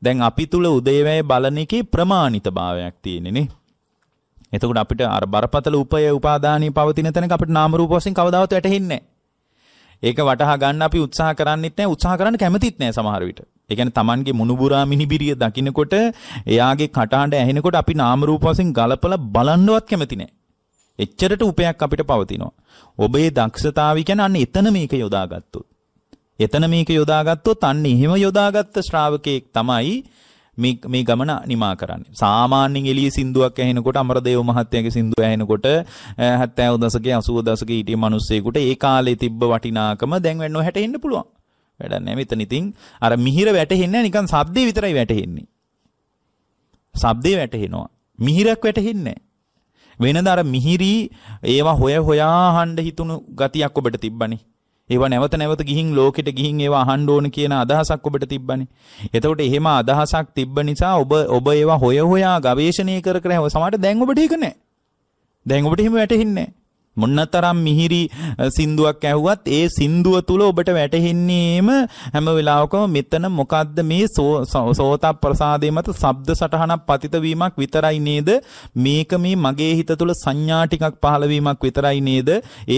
දැන් අපි තුල උදේවැය බලන එකේ ප්‍රමාණිතභාවයක් තියෙන්නේ නේ. එතකොට අපිට අර බරපතල උපය උපාදානී පවතින තැනක අපිට නාම රූප වශයෙන් කවදාවත් වැටහෙන්නේ ඒක වටහා ගන්න අපි උත්සාහ කරන්නෙත් නැහැ උත්සාහ කරන්න කැමතිත් නැහැ සමහර විට. ඒ කියන්නේ Tamanගේ මුණුබුරා මිනිබිරිය දකින්නකොට එයාගේ කටහඬ ඇහෙනකොට අපි නාම රූප වශයෙන් ගලපලා බලන්නවත් කැමති නැහැ. එච්චරට උපයක් අපිට පවතිනවා. ඔබේ දක්ෂතාවය කියන්නේ අන්න එතන මේක යොදාගත්තොත්. එතන මේක යොදාගත්තොත් අන්න එහෙම යොදාගත්ත ශ්‍රාවකෙක් තමයි මේ මේ ගමන නිමා කරන්නේ. සාමාන්‍යයෙන් එළියේ සින්දුවක් ඇහෙනකොට අමරදේව මහත්තයාගේ සින්දුව ඇහෙනකොට 70 දශකයේ 80 දශකයේ හිටිය මිනිස්සෙකුට ඒ කාලේ තිබ්බ වටිනාකම දැන් වෙන්නව හැටෙන්න පුළුවන්. වැඩක් නැහැ මෙතන ඉතින් අර මිහිර වැටෙන්නේ නිකන් ශබ්දේ විතරයි වැටෙන්නේ. ශබ්දේ වැටෙනවා. මිහිරක් වැටෙන්නේ වෙනද අර මිහිරි ඒවා හොය හොයා හඬ හිතුණු ගතියක් ඔබට තිබ්බනේ. ඒවා නැවත නැවත ගිහින් ලෝකෙට ගිහින් ඒවා අහන්න ඕන කියන අදහසක් ඔබට තිබ්බනේ. එතකොට එහෙම අදහසක් තිබ්බ නිසා ඔබ ඔබ ඒවා හොය හොයා ගවේෂණය කර කර හැව සමහරට දැන් ඔබට ඒක නැහැ. දැන් ඔබට එහෙම වැටහෙන්නේ නැහැ. මොන්නතරම් මිහිරි සින්දුවක් ඇහුවත් ඒ සින්දුව තුල ඔබට වැටහෙන්නේම හැම වෙලාවකම මෙතන මොකද්ද මේ සෝත ප්‍රසාදේ මත ශබ්ද සටහනක් පතිත වීමක් විතරයි නේද මේක මේ මගේ හිත තුල සංඥා ටිකක් පහළ වීමක් විතරයි නේද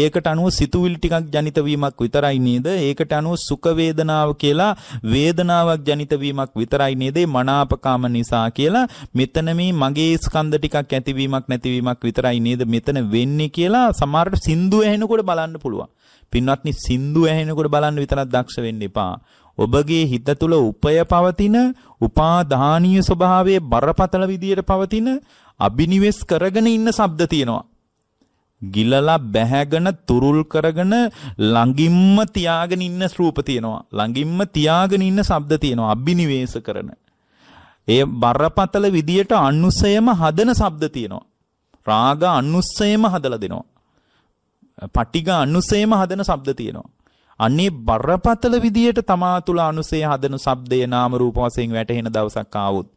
ඒකට අනුව සිතුවිලි ටිකක් ජනිත වීමක් විතරයි නේද ඒකට අනුව සුඛ වේදනාව කියලා වේදනාවක් ජනිත වීමක් විතරයි නේද මනාපකාම නිසා කියලා මෙතන මේ මගේ ස්කන්ධ ටිකක් ඇතිවීමක් නැතිවීමක් විතරයි නේද මෙතන වෙන්නේ කියලා සමහරට සින්දු ඇහෙනකොට බලන්න පුළුවන්. පින්වත්නි සින්දු ඇහෙනකොට බලන්න විතරක් දක්ෂ වෙන්න එපා. ඔබගේ හිත තුළ උපය පවතින උපාදානීය ස්වභාවයේ බරපතල විදියට පවතින අබිනිවෙස් කරගෙන ඉන්න ශබ්ද තියෙනවා. ගිලලා බැහැගෙන තුරුල් කරගෙන ළඟින්ම තියාගෙන ඉන්න රූප තියෙනවා. ළඟින්ම තියාගෙන ඉන්න ශබ්ද තියෙනවා. අබිනිවේෂ කරන. ඒ බරපතල විදියට අනුසයම හදන ශබ්ද තියෙනවා. රාග අනුස්සයම හදලා දෙනවා. පටිග අනුසේම හදන ශබ්ද තියෙනවා. අන්නේ බරපතල විදියට තමා තුළ අනුසේ හදන ශබ්දය නාම රූප වශයෙන් වැටහෙන දවසක් ආවොත්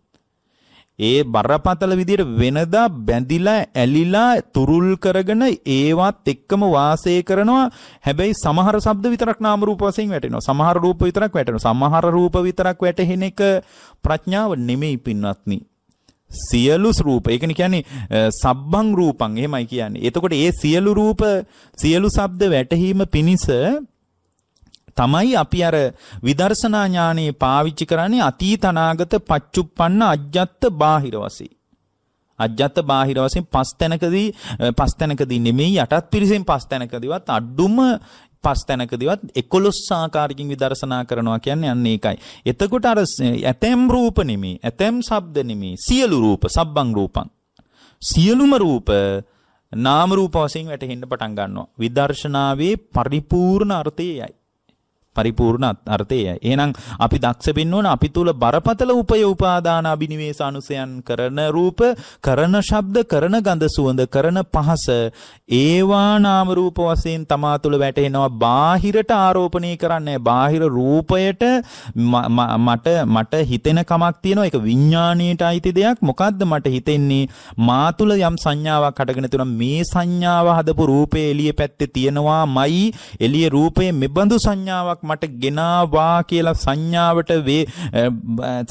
ඒ බරපතල විදියට වෙනදා බැඳිලා ඇලිලා තුරුල් කරගෙන ඒවත් එක්කම වාසය කරනවා හැබැයි සමහර ශබ්ද විතරක් නාම රූප වශයෙන් වැටෙනවා සමහර රූප විතරක් වැටෙනවා සමහර රූප විතරක් වැටහෙන එක ප්‍රඥාව නෙමෙයි පින්වත්නි සියලු රූප. ඒ කියන්නේ සබ්බං රූපං එහෙමයි කියන්නේ. එතකොට ඒ සියලු රූප සියලු ශබ්ද වැටහීම පිණිස තමයි අපි අර විදර්ශනා ඥානෙ පාවිච්චි කරන්නේ අතීත අනාගත පච්චුප්පන්න අජ්ජත් බාහිර වශයෙන්. අජ්ජත් බාහිර වශයෙන් පස් තැනකදී පස් තැනකදී නෙමෙයි යටත් පිරිසෙන් පස් තැනකදීවත් අඩුම පස් තැනකදීවත් 11 ආකාරකින් විදර්ශනා කරනවා කියන්නේ අන්න ඒකයි. එතකොට අර ඇතැම් රූප නෙමේ, ඇතැම් ශබ්ද නෙමේ, සියලු රූප, සබ්බං රූපං. සියලුම රූප නාම රූප වශයෙන් වැටහෙන්න පටන් ගන්නවා. විදර්ශනාවේ පරිපූර්ණ අර්ථයයි. පරිපූර්ණ අර්ථයයි. එහෙනම් අපි දක්ෂ වෙන්න ඕන අපි තුල බරපතල උපය උපාදාන අබිනිවේෂ අනුසයන් කරන රූප, කරන ශබ්ද, කරන ගඳ සුවඳ, කරන පහස ඒවා නාම රූප වශයෙන් තමා තුල වැටෙනවා. බාහිරට ආරෝපණය කරන්නේ බාහිර රූපයට මට මට හිතෙන කමක් තියෙනවා. ඒක විඥාණයට අයිති දෙයක්. මොකද්ද මට හිතෙන්නේ? මා තුල යම් සංඥාවක් හටගෙන තියෙනවා. මේ සංඥාව හදපු රූපේ එළිය පැත්තේ තියෙනවාමයි එළිය රූපේ මෙබඳු සංඥාවක් මට ගෙනාවා කියලා සංඥාවට වේ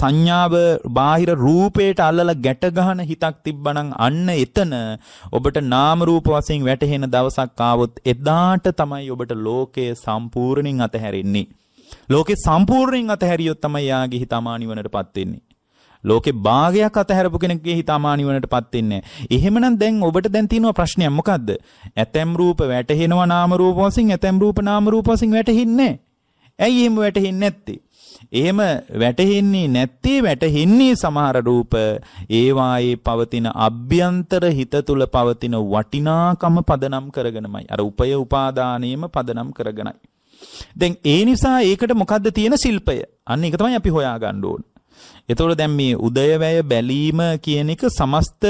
සංඥාව බාහිර රූපයට අල්ලලා ගැට ගන්න හිතක් තිබ්බනම් අන්න එතන ඔබට නාම රූප වශයෙන් වැටහෙන දවසක් ආවොත් එදාට තමයි ඔබට ලෝකය සම්පූර්ණයෙන් අතහැරෙන්නේ ලෝකේ සම්පූර්ණයෙන් අතහැරියොත් තමයි යාගේ හිත අමානිවනටපත් වෙන්නේ ලෝකේ භාගයක් අතහැරපු කෙනෙක්ගේ හිත අමානිවනටපත් වෙන්නේ. එහෙමනම් දැන් ඔබට දැන් තියෙනවා ප්‍රශ්නයක් මොකද්ද? ඇතැම් රූප වැටහෙනවා නාම රූප වශයෙන් ඇතැම් රූප නාම රූප වශයෙන් වැටහින්නේ නැහැ. ඇයි එහෙම වැටහෙන්නේ නැත්තේ? එහෙම වැටහෙන්නේ නැත්තේ වැටහෙන්නේ සමහර රූප ඒවායේ පවතින අභ්‍යන්තර හිත තුල පවතින වටිනාකම පදනම් කරගෙනමයි. අර උපය උපාදානයේම පදනම් කරගෙනයි. දැන් ඒ නිසා ඒකට මොකද්ද තියෙන ශිල්පය? අන්න ඒක තමයි අපි හොයාගන්න ඕන. එතකොට දැන් මේ උදයවැය බැලීම කියන එක සමස්ත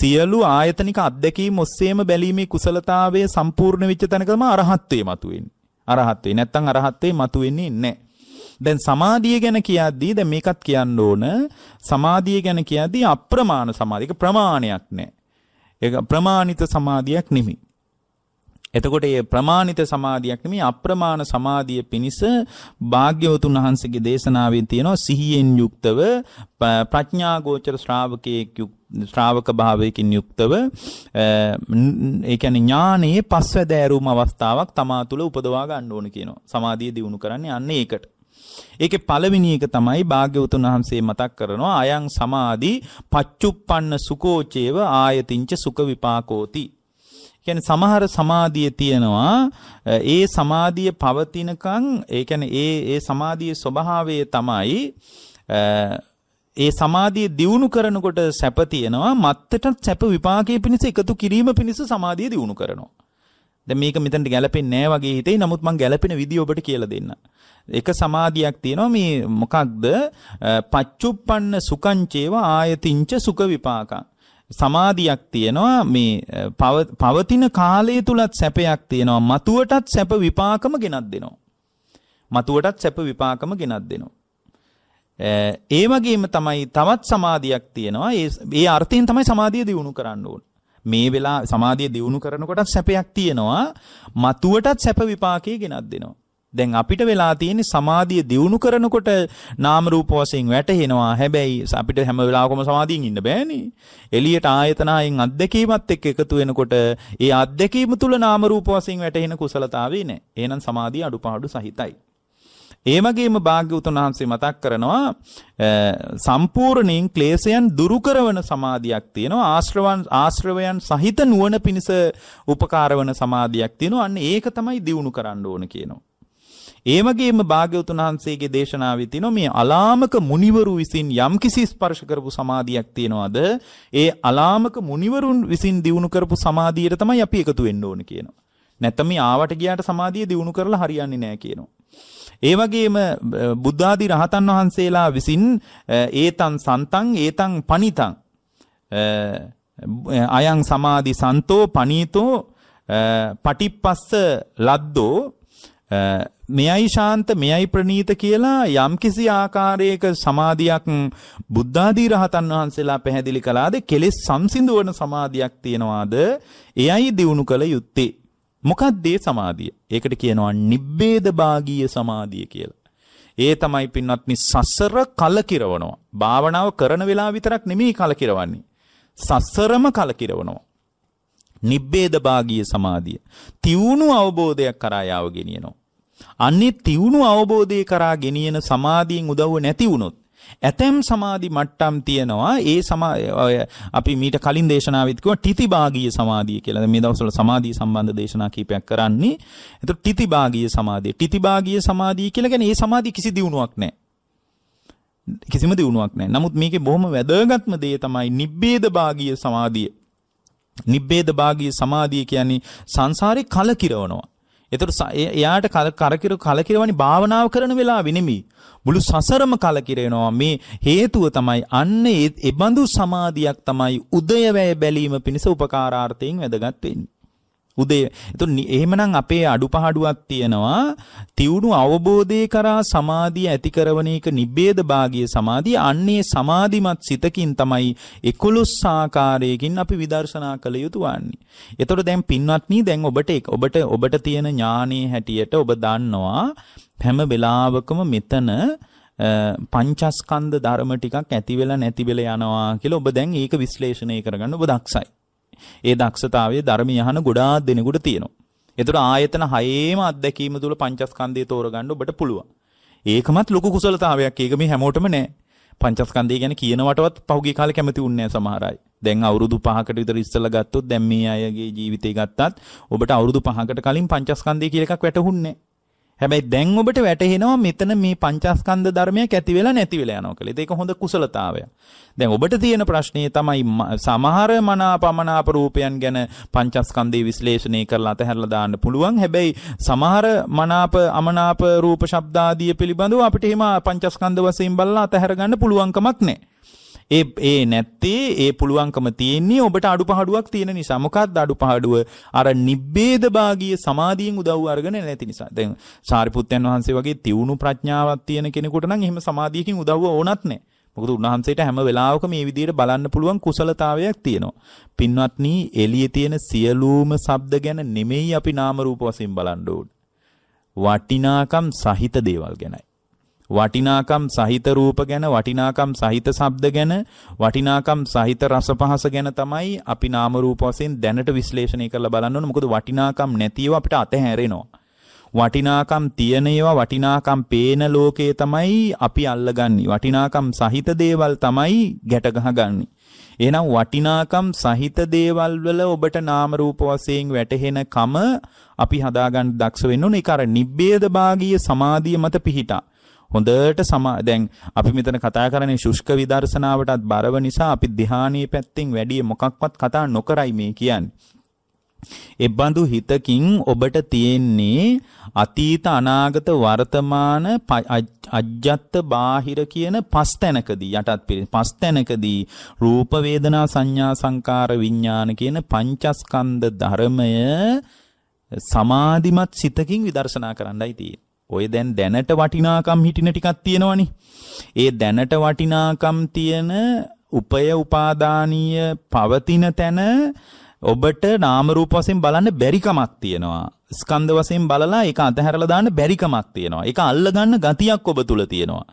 සියලු ආයතනික අත්දැකීම් ඔස්සේම බැලීමේ කුසලතාවය සම්පූර්ණ වෙච්ච තැනකම අරහත්ත්වේ මතුවෙන්නේ. අරහත් වෙයි. නැත්නම් අරහත් වෙයි මතුවෙන්නේ නැහැ. දැන් සමාධිය ගැන කියද්දී දැන් මේකත් කියන්න ඕන සමාධිය ගැන කියද්දී අප්‍රමාණ සමාධියක ප්‍රමාණයක් නැහැ. ඒක ප්‍රමාණිත සමාධියක් නෙමෙයි. එතකොට ඒ ප්‍රමාණිත සමාධියක් නෙමෙයි අප්‍රමාණ සමාධිය පිණිස භාග්‍යවතුන් වහන්සේගේ දේශනාවේ තියෙනවා සිහියෙන් යුක්තව ප්‍රඥා ගෝචර ශ්‍රාවකයෙක් ශ්‍රාවක භාවයකින් යුක්තව ඒ කියන්නේ ඥානයේ පස්වැදෑරුම් අවස්ථාවක් තමා තුළ උපදවා ගන්න ඕන කියනවා. සමාධිය දියුණු කරන්නේ අන්න ඒකට. ඒකේ පළවෙනි එක තමයි භාග්‍යවතුන් වහන්සේ මතක් කරනවා අයං සමාධි පච්චුප්පන්න සුකෝචේව ආයතින්ච සුඛ විපාකෝති කියන්නේ සමහර සමාධිය තියෙනවා ඒ සමාධිය පවතිනකන් ඒ කියන්නේ ඒ ඒ සමාධියේ ස්වභාවය තමයි ඒ සමාධිය දියුණු කරනකොට සැප තියෙනවා මත්තටත් සැප විපාකයේ පිණිස එකතු කිරීම පිණිස සමාධිය දියුණු කරනවා දැන් මේක මෙතනට ගැලපෙන්නේ නැහැ වගේ හිතේ නමුත් මම ගැලපෙන විදිය ඔබට කියලා දෙන්න. එක සමාධියක් තියෙනවා මේ මොකක්ද පච්චුප්පන්න සුකංචේව ආයතිංච සුඛ විපාකං සමාධියක් තියෙනවා මේ පවතින කාලය තුලත් සැපයක් තියෙනවා මතුවටත් සැප විපාකම ගෙනත් දෙනවා. මතුවටත් සැප විපාකම ගෙනත් දෙනවා. ඒ වගේම තමයි තවත් සමාධියක් තියෙනවා. ඒ ඒ අර්ථයෙන් තමයි සමාධිය දියුණු කරන්න ඕන. මේ වෙලා සමාධිය දියුණු කරනකොටත් සැපයක් තියෙනවා. මතුවටත් සැප විපාකේ ගෙනත් දෙනවා. දැන් අපිට වෙලා තියෙන සමාධිය දියුණු කරනකොට නාම රූප වශයෙන් වැටහෙනවා. හැබැයි අපිට හැම වෙලාවකම සමාධියෙන් ඉන්න බෑනේ. එළියට ආයතනයෙන් අත්දැකීමත් එක්ක එකතු වෙනකොට ඒ අත්දැකීම තුල නාම රූප වශයෙන් වැටහෙන කුසලතාවේ නෑ. එහෙනම් සමාධිය අඩුපාඩු සහිතයි. ඒ වගේම භාග්‍යවතුන් වහන්සේ මතක් කරනවා සම්පූර්ණයෙන් ක්ලේශයන් දුරු කරන සමාධියක් තියෙනවා ආශ්‍රවන් ආශ්‍රවයන් සහිත නුවණ පිණිස උපකාර වන සමාධියක් තියෙනවා අන්න ඒක තමයි දියුණු කරන්න ඕන කියනවා ඒ වගේම භාග්‍යවතුන් වහන්සේගේ දේශනාවේ තියෙනවා මේ අලාමක මුනිවරු විසින් යම්කිසි ස්පර්ශ කරපු සමාධියක් තියනවාද ඒ අලාමක මුනිවරුන් විසින් දිනු කරපු සමාධියට තමයි අපි එකතු වෙන්න ඕන කියනවා. නැත්නම් මේ ආවට ගියාට සමාධිය දිනු කරලා හරියන්නේ නැහැ කියනවා. ඒ වගේම බුද්ධාදී රහතන් වහන්සේලා විසින් ඒතන් සන්තං ඒතන් පනිතං අයං සමාධි සන්තෝ පනීතෝ පටිප්පස්ස ලද්දෝ මෙයයි ශාන්ත මෙයයි ප්‍රණීත කියලා යම්කිසි ආකාරයක සමාධියක් බුද්ධාදී රහතන් වහන්සේලා පැහැදිලි කළාද කෙලෙස් සංසිඳවන සමාධියක් තියනවාද එයයි දිනු කළ යුත්තේ මොකක්ද ඒ සමාධිය ඒකට කියනවා නිබ්බේද භාගීය සමාධිය කියලා ඒ තමයි පින්වත්නි සසර කලකිරවනවා භාවනාව කරන වෙලාව විතරක් නෙමෙයි කලකිරවන්නේ සසරම කලකිරවනවා නිබ්බේද භාගීය සමාධිය තියුණු අවබෝධයක් කරා යාව ගෙනියනවා අන්නේ තියුණු අවබෝධය කරා ගෙනියන සමාධියෙන් උදව්ව නැති වුණොත් ඇතැම් සමාධි මට්ටම් තියෙනවා ඒ සමා අපි මීට කලින් දේශනාවෙත් කිව්වා ටිතිභාගීය සමාධිය කියලා. මේ දවස්වල සමාධිය සම්බන්ධ දේශනා කීපයක් කරන්නේ. එතකොට ටිතිභාගීය සමාධිය. ටිතිභාගීය සමාධිය කියලා කියන්නේ ඒ සමාධිය කිසි දියුණුවක් නැහැ. කිසිම දියුණුවක් නැහැ. නමුත් මේකේ බොහොම වැදගත්ම දේ තමයි නිබ්බේද භාගීය සමාධිය. නිබ්බේද භාගීය සමාධිය කියන්නේ සංසාරේ කලකිරවනවා. එතකොට එයාට කරකිර කලකිරවනි භාවනාව කරන වෙලාවෙ නෙමෙයි. මුළු සසරම කලකිරෙනවා මේ හේතුව තමයි අන්න ඒ බඳු සමාධියක් තමයි උදයවැය බැලීම පිණිස උපකාරාර්ථයෙන් වැදගත් වෙන්නේ. උදේ. එතකොට එහෙමනම් අපේ අඩුපාඩුවක් තියෙනවා. තියුණු අවබෝධය කරා සමාධිය ඇති කරවන එක නිබ්බේද භාගීය සමාධිය. අන්නේ සමාධිමත් සිතකින් තමයි 11 ආකාරයකින් අපි විදර්ශනා කළ යුතු වන්නේ. එතකොට දැන් පින්වත්නි දැන් ඔබට ඔබට ඔබට තියෙන ඥානයේ හැටියට ඔබ දන්නවා හැම වෙලාවකම මෙතන පංචස්කන්ධ ධර්ම ටිකක් ඇති වෙලා නැති වෙලා යනවා කියලා ඔබ දැන් ඒක විශ්ලේෂණය කරගන්න ඔබ දක්ෂයි. ඒ දක්ෂතාවයේ ධර්මය අහන ගොඩාක් දෙනෙකුට තියෙනවා. ඒතර ආයතන හයේම අත්දැකීම තුල පංචස්කන්ධය තෝරගන්න ඔබට පුළුවන්. ඒකමත් ලොකු කුසලතාවයක්. ඒක මේ හැමෝටම නෑ. පංචස්කන්ධය ගැන කියනවටවත් පහුගිය කාලේ කැමති වුණේ නෑ සමහර අය. දැන් අවුරුදු 5කට විතර ඉස්සලා ගත්තොත් දැන් මේ අයගේ ජීවිතේ ගත්තත් ඔබට අවුරුදු 5කට කලින් පංචස්කන්ධය කියලා එකක් වැටහුන්නේ නෑ. හැබැයි දැන් ඔබට වැටහෙනවා මෙතන මේ පංචස්කන්ධ ධර්මයක් ඇති වෙලා නැති වෙලා යනවා කියලා. ඒක හොඳ කුසලතාවය. දැන් ඔබට තියෙන ප්‍රශ්නේ තමයි සමහර මනාපමනාප රූපයන් ගැන පංචස්කන්ධේ විශ්ලේෂණය කරලා අතහැරලා දාන්න පුළුවන්. හැබැයි සමහර මනාප අමනාප රූප ශබ්දාදිය පිළිබඳව අපිට එහෙම පංචස්කන්ධ වශයෙන් බලලා අතහැර ගන්න පුළුවන්කමක් නැහැ. ඒ ඒ නැත්තේ ඒ පුළුවන්කම තියෙන්නේ ඔබට අඩුපාඩුවක් තියෙන නිසා. මොකක්ද අඩුපාඩුව? අර නිබ්බේදභාගීය සමාධියෙන් උදව් අරගෙන නැති නිසා. දැන් සාරිපුත්යන් වහන්සේ වගේ තියුණු ප්‍රඥාවක් තියෙන කෙනෙකුට නම් එහෙම සමාධියකින් උදව්ව ඕනත් නැහැ. මොකද උන්වහන්සේට හැම වෙලාවකම මේ විදිහට බලන්න පුළුවන් කුසලතාවයක් තියෙනවා. පින්වත්නි, එළියේ තියෙන සියලුම ශබ්ද ගැන නෙමෙයි අපි නාම රූප වශයෙන් බලන්න ඕනේ. වටිනාකම් සහිත දේවල් ගැනයි. වටිනාකම් සහිත රූප ගැන වටිනාකම් සහිත ශබ්ද ගැන වටිනාකම් සහිත රස පහස ගැන තමයි අපි නාම රූප වශයෙන් දැනට විශ්ලේෂණය කරලා බලන්න ඕනේ මොකද වටිනාකම් නැතිව අපිට අතහැරෙනවා වටිනාකම් තියෙන ඒවා වටිනාකම් පේන ලෝකයේ තමයි අපි අල්ලගන්නේ වටිනාකම් සහිත දේවල් තමයි ගැට ගහගන්නේ එහෙනම් වටිනාකම් සහිත දේවල් වල ඔබට නාම රූප වශයෙන් වැටහෙන කම අපි හදාගන්න දක්ෂ වෙන්න ඕනේ. ඒක අර නිබ්බේද භාගීය සමාධිය මත පිහිටා. හොඳට සමා දැන් අපි මෙතන කතා කරන්නේ ශුෂ්ක විදර්ශනාවටත් බරව නිසා අපි ධ්‍යානීය පැත්තෙන් වැඩි මොකක්වත් කතා නොකරයි මේ කියන්නේ. එබඳු හිතකින් ඔබට තියෙන්නේ අතීත අනාගත වර්තමාන අජ්ජත් බාහිර කියන පස් තැනකදී යටත් පිළිස් පස් තැනකදී රූප වේදනා සංඥා සංකාර විඥාන කියන පංචස්කන්ධ ධර්මය සමාධිමත් සිතකින් විදර්ශනා කරන්නයි තියෙන්නේ ඔය දැන් දැනට වටිනාකම් හිටින ටිකක් තියෙනවනේ. ඒ දැනට වටිනාකම් තියෙන උපය උපාදානීය පවතින තැන ඔබට නාම රූප වශයෙන් බලන්න බැරිකමක් තියෙනවා. ස්කන්ධ වශයෙන් බලලා ඒක අතහැරලා දාන්න බැරිකමක් තියෙනවා. ඒක අල්ලගන්න ගතියක් ඔබ තුල තියෙනවා.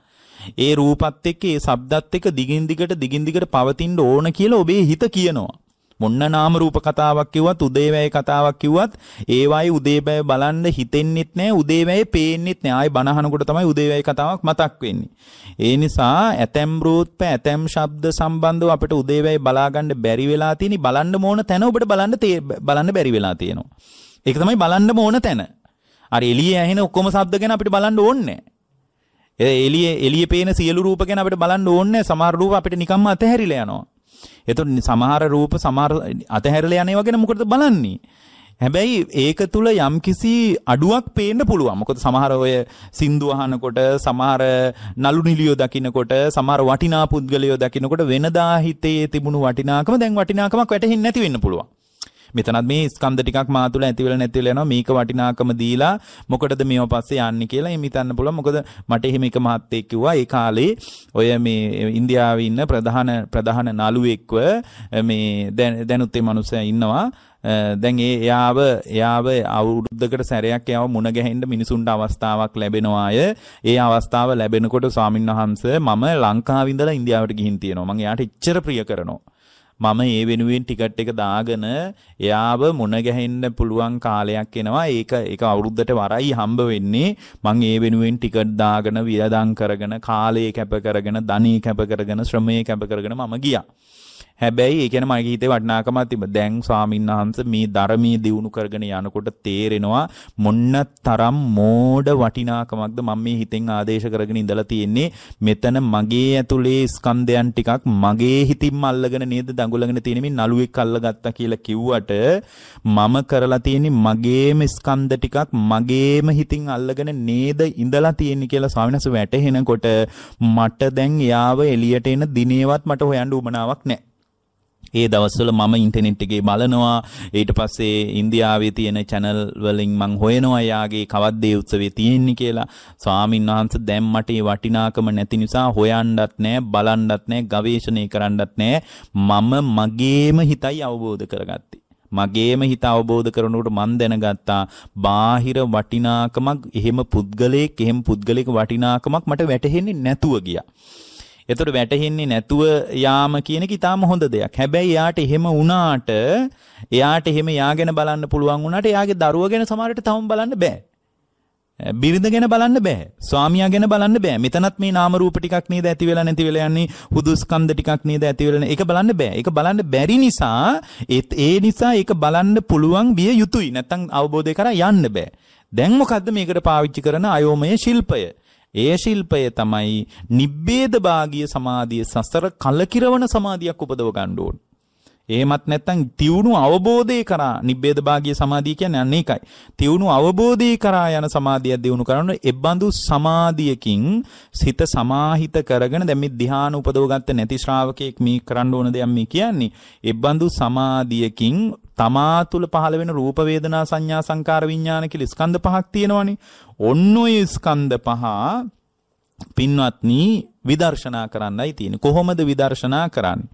ඒ රූපත් එක්ක ඒ ශබ්දත් එක්ක දිගින් දිගට දිගින් දිගට පවතින්න ඕන කියලා ඔබේ හිත කියනවා. මොන්න නාම රූප කතාවක් කිව්වත් උදේවැය කතාවක් කිව්වත් ඒවයි උදේවැය බලන්න හිතෙන්නෙත් නෑ උදේවැය පේන්නෙත් නෑ ආයි බනහනකොට තමයි උදේවැය කතාවක් මතක් වෙන්නේ ඒ නිසා ඇතැම් රූප ඇතැම් ශබ්ද සම්බන්ධව අපිට උදේවැය බලා ගන්න බැරි වෙලා තියෙන බලන්න ඕන තැන ඔබට බලන්න බලන්න බැරි වෙලා තියෙනවා ඒක තමයි බලන්න ඕන තැන අර එළියේ ඇහෙන ඔක්කොම ශබ්ද ගැන අපිට බලන්න ඕනේ නෑ එළිය එළිය පේන සියලු රූප ගැන අපිට බලන්න ඕනේ සමහර රූප අපිට නිකම්ම අතහැරිලා යනවා. එතකොට සමහර රූප සමහර අතහැරලා යන ඒවා ගැන මොකටද බලන්නේ? හැබැයි ඒක තුල යම්කිසි අඩුවක් පේන්න පුළුවන්. මොකද සමහර අය සින්දු අහනකොට, සමහර නලු නිලියෝ දකින්නකොට, සමහර වටිනා පුද්ගලයෝ දකින්නකොට වෙනදා හිතේ තිබුණු වටිනාකම දැන් වටිනාකමක් වැටහෙන්නේ නැති වෙන්න පුළුවන්. මෙතනත් මේ ස්කන්ධ ටිකක් මා තුළ ඇති වෙලා නැති වෙලා යනවා මේක වටිනාකම දීලා මොකටද මේව පස්සේ යන්නේ කියලා එහෙම හිතන්න පුළුවන් මොකද මට එහෙම එක මහත්තයෙක් කිව්වා ඒ කාලේ ඔය මේ ඉන්දියාවේ ඉන්න ප්‍රධාන ප්‍රධාන නළුවෙක්ව මේ දැනුත් ඒ මනුස්සයා ඉන්නවා දැන් ඒ එයාව එයාව අවුරුද්දකට සැරයක් එයාව මුණ ගැහෙන්න මිනිසුන්ට අවස්ථාවක් ලැබෙනවා අය. ඒ අවස්ථාව ලැබෙනකොට ස්වාමින්වහන්සේ මම ලංකාවින්දලා ඉන්දියාවට ගිහින් තියෙනවා. මම එයාට එච්චර ප්‍රිය කරනවා. මම ඒ වෙනුවෙන් ටිකට් එක දාගෙන එයාව මුණ ගැහෙන්න පුළුවන් කාලයක් එනවා. ඒක ඒක අවුරුද්දට වරයි හම්බ වෙන්නේ. මං ඒ වෙනුවෙන් ටිකට් දාගෙන වියදම් කරගෙන කාලය කැප කරගෙන ධනෙ කැප කරගෙන ශ්‍රමය කැප කරගෙන මම ගියා. හැබැයි ඒ කියන්නේ මගේ හිතේ වටිනාකමක් තිබ්බ. දැන් ස්වාමින්වහන්සේ මේ ධර්මයේ දියුණු කරගෙන යනකොට තේරෙනවා මොන්න තරම් මෝඩ වටිනාකමක්ද මම මේ හිතෙන් ආදේශ කරගෙන ඉඳලා තියෙන්නේ. මෙතන මගේ ඇතුලේ ස්කන්ධයන් ටිකක් මගේ හිතින්ම අල්ලගෙන නේද දඟුලගෙන තියෙන මේ නළුවෙක් අල්ලගත්තා කියලා කිව්වට මම කරලා තියෙන්නේ මගේම ස්කන්ධ ටිකක් මගේම හිතින් අල්ලගෙන නේද ඉඳලා තියෙන්නේ කියලා ස්වාමිනාස වැටහෙනකොට මට දැන් යාව එළියට එන දිනේවත් මට හොයන්න උමනාවක් නැහැ. ඒ දවස්වල මම ඉන්ටනෙට් එකේ බලනවා ඊට පස්සේ ඉන්දියාවේ තියෙන channel වලින් මං හොයනවා යාගේ කවද්දේ උත්සවේ තියෙන්නේ කියලා ස්වාමින් වහන්සේ දැන් මට ඒ වටිනාකම නැති නිසා හොයන්නත් නැහැ බලන්නත් නැහැ ගවේෂණය කරන්නත් නැහැ මම මගේම හිතයි අවබෝධ කරගත්තේ මගේම හිත අවබෝධ කරනකොට මන් දැනගත්තා බාහිර වටිනාකමක් එහෙම පුද්ගලයෙක් එහෙම පුද්ගලික වටිනාකමක් මට වැටහෙන්නේ නැතුව ගියා එතකොට වැටහෙන්නේ නැතුව යාම කියන එක ඊටාම හොඳ දෙයක්. හැබැයි එයාට එහෙම වුණාට එයාට එහෙම යාගෙන බලන්න පුළුවන් වුණාට එයාගේ දරුවා ගැන සමහරට තවම බලන්න බෑ. බිරිඳ ගැන බලන්න බෑ. ස්වාමියා ගැන බලන්න බෑ. මෙතනත් මේ නාම රූප ටිකක් නේද ඇති වෙලා නැති වෙලා යන්නේ. හුදු ස්කන්ධ ටිකක් නේද ඇති වෙලා. ඒක බලන්න බෑ. ඒක බලන්න බැරි නිසා ඒත් ඒ නිසා ඒක බලන්න පුළුවන් විය යුතුයි. නැත්තම් අවබෝධය කරා යන්න බෑ. දැන් මොකද්ද මේකට පාවිච්චි කරන අයෝමය ශිල්පය? ඒ ශිල්පය තමයි නිබ්බේද භාගීය සමාධිය සසර කලකිරවන සමාධියක් උපදව ගන්න ඕනේ. එහෙමත් නැත්නම් තියුණු අවබෝධය කරා නිබ්බේද භාගිය සමාධිය කියන්නේ අන්න ඒකයි. තියුණු අවබෝධය කරා යන සමාධියක් දිනු කරන එබඳු සමාධියකින් සිත සමාහිත කරගෙන දැන් මේ ධ්‍යාන උපදව ගත්ත නැති ශ්‍රාවකෙක් මේ කරන්න ඕන දෙයක් මේ කියන්නේ. එබඳු සමාධියකින් තමා තුළ පහළ වෙන රූප වේදනා සංඥා සංකාර විඥාන කියලා ස්කන්ධ පහක් තියෙනවනේ. ඔන්න ඔය ස්කන්ධ පහ පින්වත්නි විදර්ශනා කරන්නයි තියෙන්නේ. කොහොමද විදර්ශනා කරන්නේ?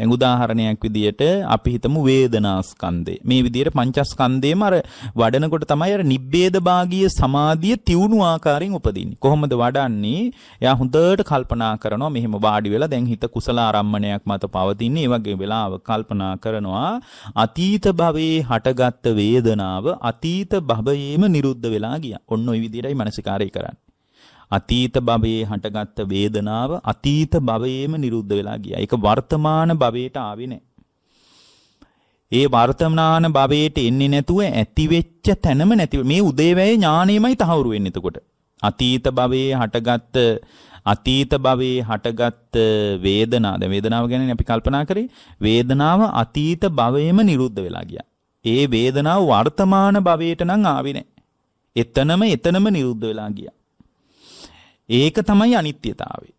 දැන් උදාහරණයක් විදියට අපි හිතමු වේදනාස්කන්ධය. මේ විදියට පංචස්කන්ධයම අර වඩනකොට තමයි අර නිබ්බේද භාගීය සමාධිය තියුණු ආකාරයෙන් උපදින්නේ. කොහොමද වඩන්නේ? එයා හොඳට කල්පනා කරනවා මෙහෙම වාඩි වෙලා දැන් හිත කුසල ආරම්මණයක් මත පවතින්නේ. ඒ වගේ වෙලාවක කල්පනා කරනවා අතීත භවයේ හටගත් වේදනාව අතීත භවයේම නිරුද්ධ වෙලා ගියා. ඔන්න ඔය විදියටයි මානසිකාරය කරන්නේ. අතීත භවයේ හටගත්ත වේදනාව අතීත භවයේම නිරුද්ධ වෙලා ගියා. ඒක වර්තමාන භවයට ආවේ නැහැ. ඒ වර්තමාන භවයට එන්නේ නැතුව ඇති වෙච්ච තැනම නැති මේ උදේවැය ඥාණයමයි තහවුරු වෙන්නේ එතකොට. අතීත භවයේ හටගත්ත අතීත භවයේ හටගත් වේදනා දැන් වේදනාව ගැන අපි කල්පනා කරේ වේදනාව අතීත භවයේම නිරුද්ධ වෙලා ගියා. ඒ වේදනාව වර්තමාන භවයට නම් ආවේ නැහැ. එතනම එතනම නිරුද්ධ වෙලා ගියා. ඒක තමයි අනිත්‍යතාවය.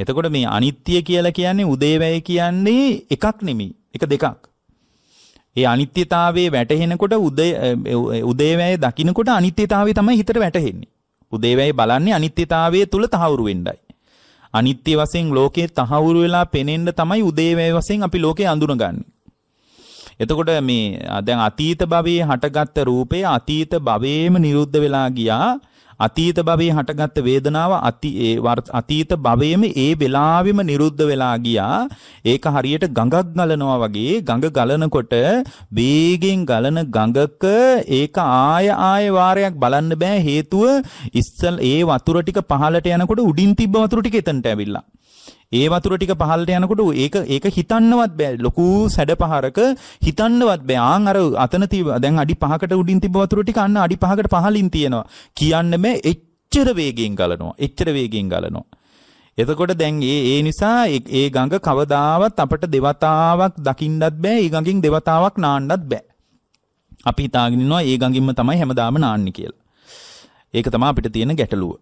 එතකොට මේ අනිත්‍ය කියලා කියන්නේ උදේවැය කියන්නේ එකක් නෙමෙයි. එක දෙකක්. ඒ අනිත්‍යතාවයේ වැටහෙනකොට උදේ උදේවැය දකින්නකොට අනිත්‍යතාවය තමයි හිතට වැටහෙන්නේ. උදේවැය බලන්නේ අනිත්‍යතාවයේ තුල තහවුරු වෙන්නයි. අනිත්‍ය වශයෙන් ලෝකේ තහවුරු වෙලා පෙනෙන්න තමයි උදේවැය වශයෙන් අපි ලෝකේ අඳුනගන්නේ. එතකොට මේ දැන් අතීත භවයේ හටගත්ත රූපය අතීත භවයේම නිරුද්ධ වෙලා ගියා. අතීත භවයේ හටගත්ත වේදනාව අති ඒ අතීත භවයේම ඒ වෙලාවෙම නිරුද්ධ වෙලා ගියා. ඒක හරියට ගඟක් ගලනවා වගේ ගඟ ගලනකොට වේගෙන් ගලන ගඟක ඒක ආය ආය වාරයක් බලන්න බෑ හේතුව ඉස්සල් ඒ වතුර ටික පහළට යනකොට උඩින් තිබ්බ වතුර ටික එතනට ඇවිල්ලා ඒ වතුර ටික පහළට යනකොට ඒක ඒක හිතන්නවත් බෑ ලොකු සැඩ පහරක හිතන්නවත් බෑ ආන් අර අතන තිබ දැන් අඩි 5කට උඩින් තිබ්බ වතුර ටික අන්න අඩි 5කට පහළින් තියෙනවා කියන්න බෑ එච්චර වේගෙන් ගලනවා එච්චර වේගෙන් ගලනවා එතකොට දැන් ඒ ඒ නිසා ඒ ගඟ කවදාවත් අපට දෙවතාවක් දකින්නත් බෑ ඒ ගඟින් දෙවතාවක් නාන්නත් බෑ අපි හිතාගෙන ඉන්නවා ඒ ගඟින්ම තමයි හැමදාම නාන්නේ කියලා ඒක තමයි අපිට තියෙන ගැටලුව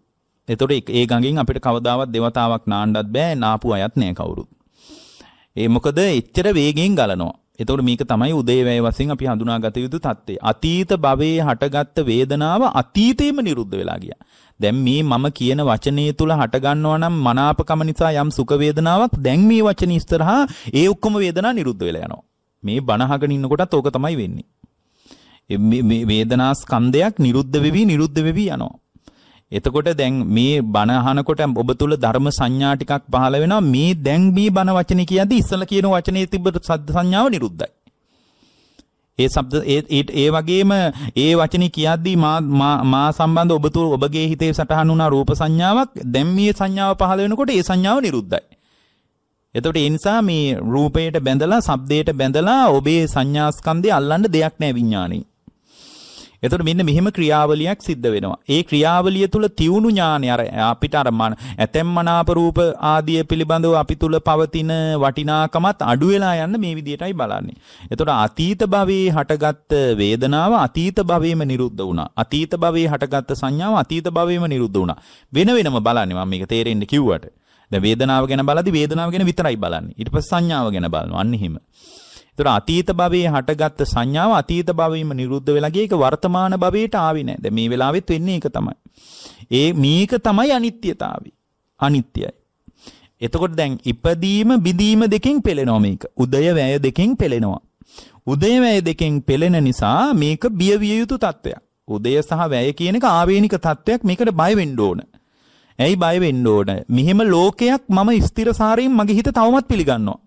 එතකොට ඒ ගඟෙන් අපිට කවදාවත් දෙවතාවක් නාන්නත් බෑ නාපු අයත් නෑ කවුරුත්. ඒ මොකද එච්චර වේගෙන් ගලනවා. එතකොට මේක තමයි උදේවැය වශයෙන් අපි හඳුනාගත යුතු தත්ත්වය. අතීත භවයේ හටගත්ත වේදනාව අතීතේම නිරුද්ධ වෙලා ගියා. දැන් මේ මම කියන වචනේ තුල හටගන්නවා නම් මනාපකම නිසා යම් සුඛ වේදනාවක් දැන් මේ වචන ඉස්තරහා ඒ ඔක්කොම වේදනා නිරුද්ධ වෙලා යනවා. මේ බණහගෙන ඉන්නකොටත් ඕක තමයි වෙන්නේ. මේ වේදනා ස්කන්ධයක් නිරුද්ධ වෙවි නිරුද්ධ වෙවි යනවා. එතකොට දැන් මේ බණ අහනකොට ඔබ තුල ධර්ම සංඥා ටිකක් පහළ වෙනවා මේ දැන් මේ බණ වචනේ කියද්දී ඉස්සල කියන වචනේ තිබ්බ සද්ද සංඥාව නිරුද්ධයි. ඒ શબ્ද ඒ ඒ වගේම ඒ වචනේ කියද්දී මා මා සම්බන්ධ ඔබ තුල ඔබගේ හිතේ සටහන් වුණා රූප සංඥාවක් දැන් මේ සංඥාව පහළ වෙනකොට ඒ සංඥාව නිරුද්ධයි. එතකොට ඒ නිසා මේ රූපයට බැඳලා, ශබ්දයට බැඳලා ඔබේ සංඥාස්කන්ධය අල්ලන්න දෙයක් නැහැ විඥානේ. එතකොට මෙන්න මෙහෙම ක්‍රියාවලියක් සිද්ධ වෙනවා. ඒ ක්‍රියාවලිය තුල තියුණු ඥානය අර අපිට අර මන ඇතැම් මනාප රූප ආදිය පිළිබඳව අපි තුල පවතින වටිනාකමත් අඩු වෙලා යන්න මේ විදියටයි බලන්නේ. එතකොට අතීත භවයේ හටගත් වේදනාව අතීත භවයේම නිරුද්ධ වුණා. අතීත භවයේ හටගත් සංඥාව අතීත භවයේම නිරුද්ධ වුණා. වෙන වෙනම බලන්නේ මම මේක තේරෙන්න කිව්වට. දැන් වේදනාව ගැන බලද්දි වේදනාව ගැන විතරයි බලන්නේ. ඊට පස්සේ සංඥාව ගැන බලනවා. අන්න එහෙම. ඒතර අතීත භවයේ හටගත්ත සංඥාව අතීත භවයෙම නිරුද්ධ වෙලා ගියේක වර්තමාන භවයට ආවේ නැහැ. දැන් මේ වෙලාවෙත් වෙන්නේ ඒක තමයි. ඒ මේක තමයි අනිත්‍යතාවය. අනිත්‍යයි. එතකොට දැන් ඉපදීම බිදීම දෙකෙන් පෙළෙනවා මේක. උදය වැය දෙකෙන් පෙළෙනවා. උදය වැය දෙකෙන් පෙළෙන නිසා මේක බිය විය යුතු තත්වයක්. උදය සහ වැය කියන එක ආවේනික තත්වයක් මේකට බය වෙන්න ඕන. ඇයි බය වෙන්න ඕන? මෙහෙම ලෝකයක් මම ස්ථිරසාරයෙන් මගේ හිත තවමත් පිළිගන්නවා.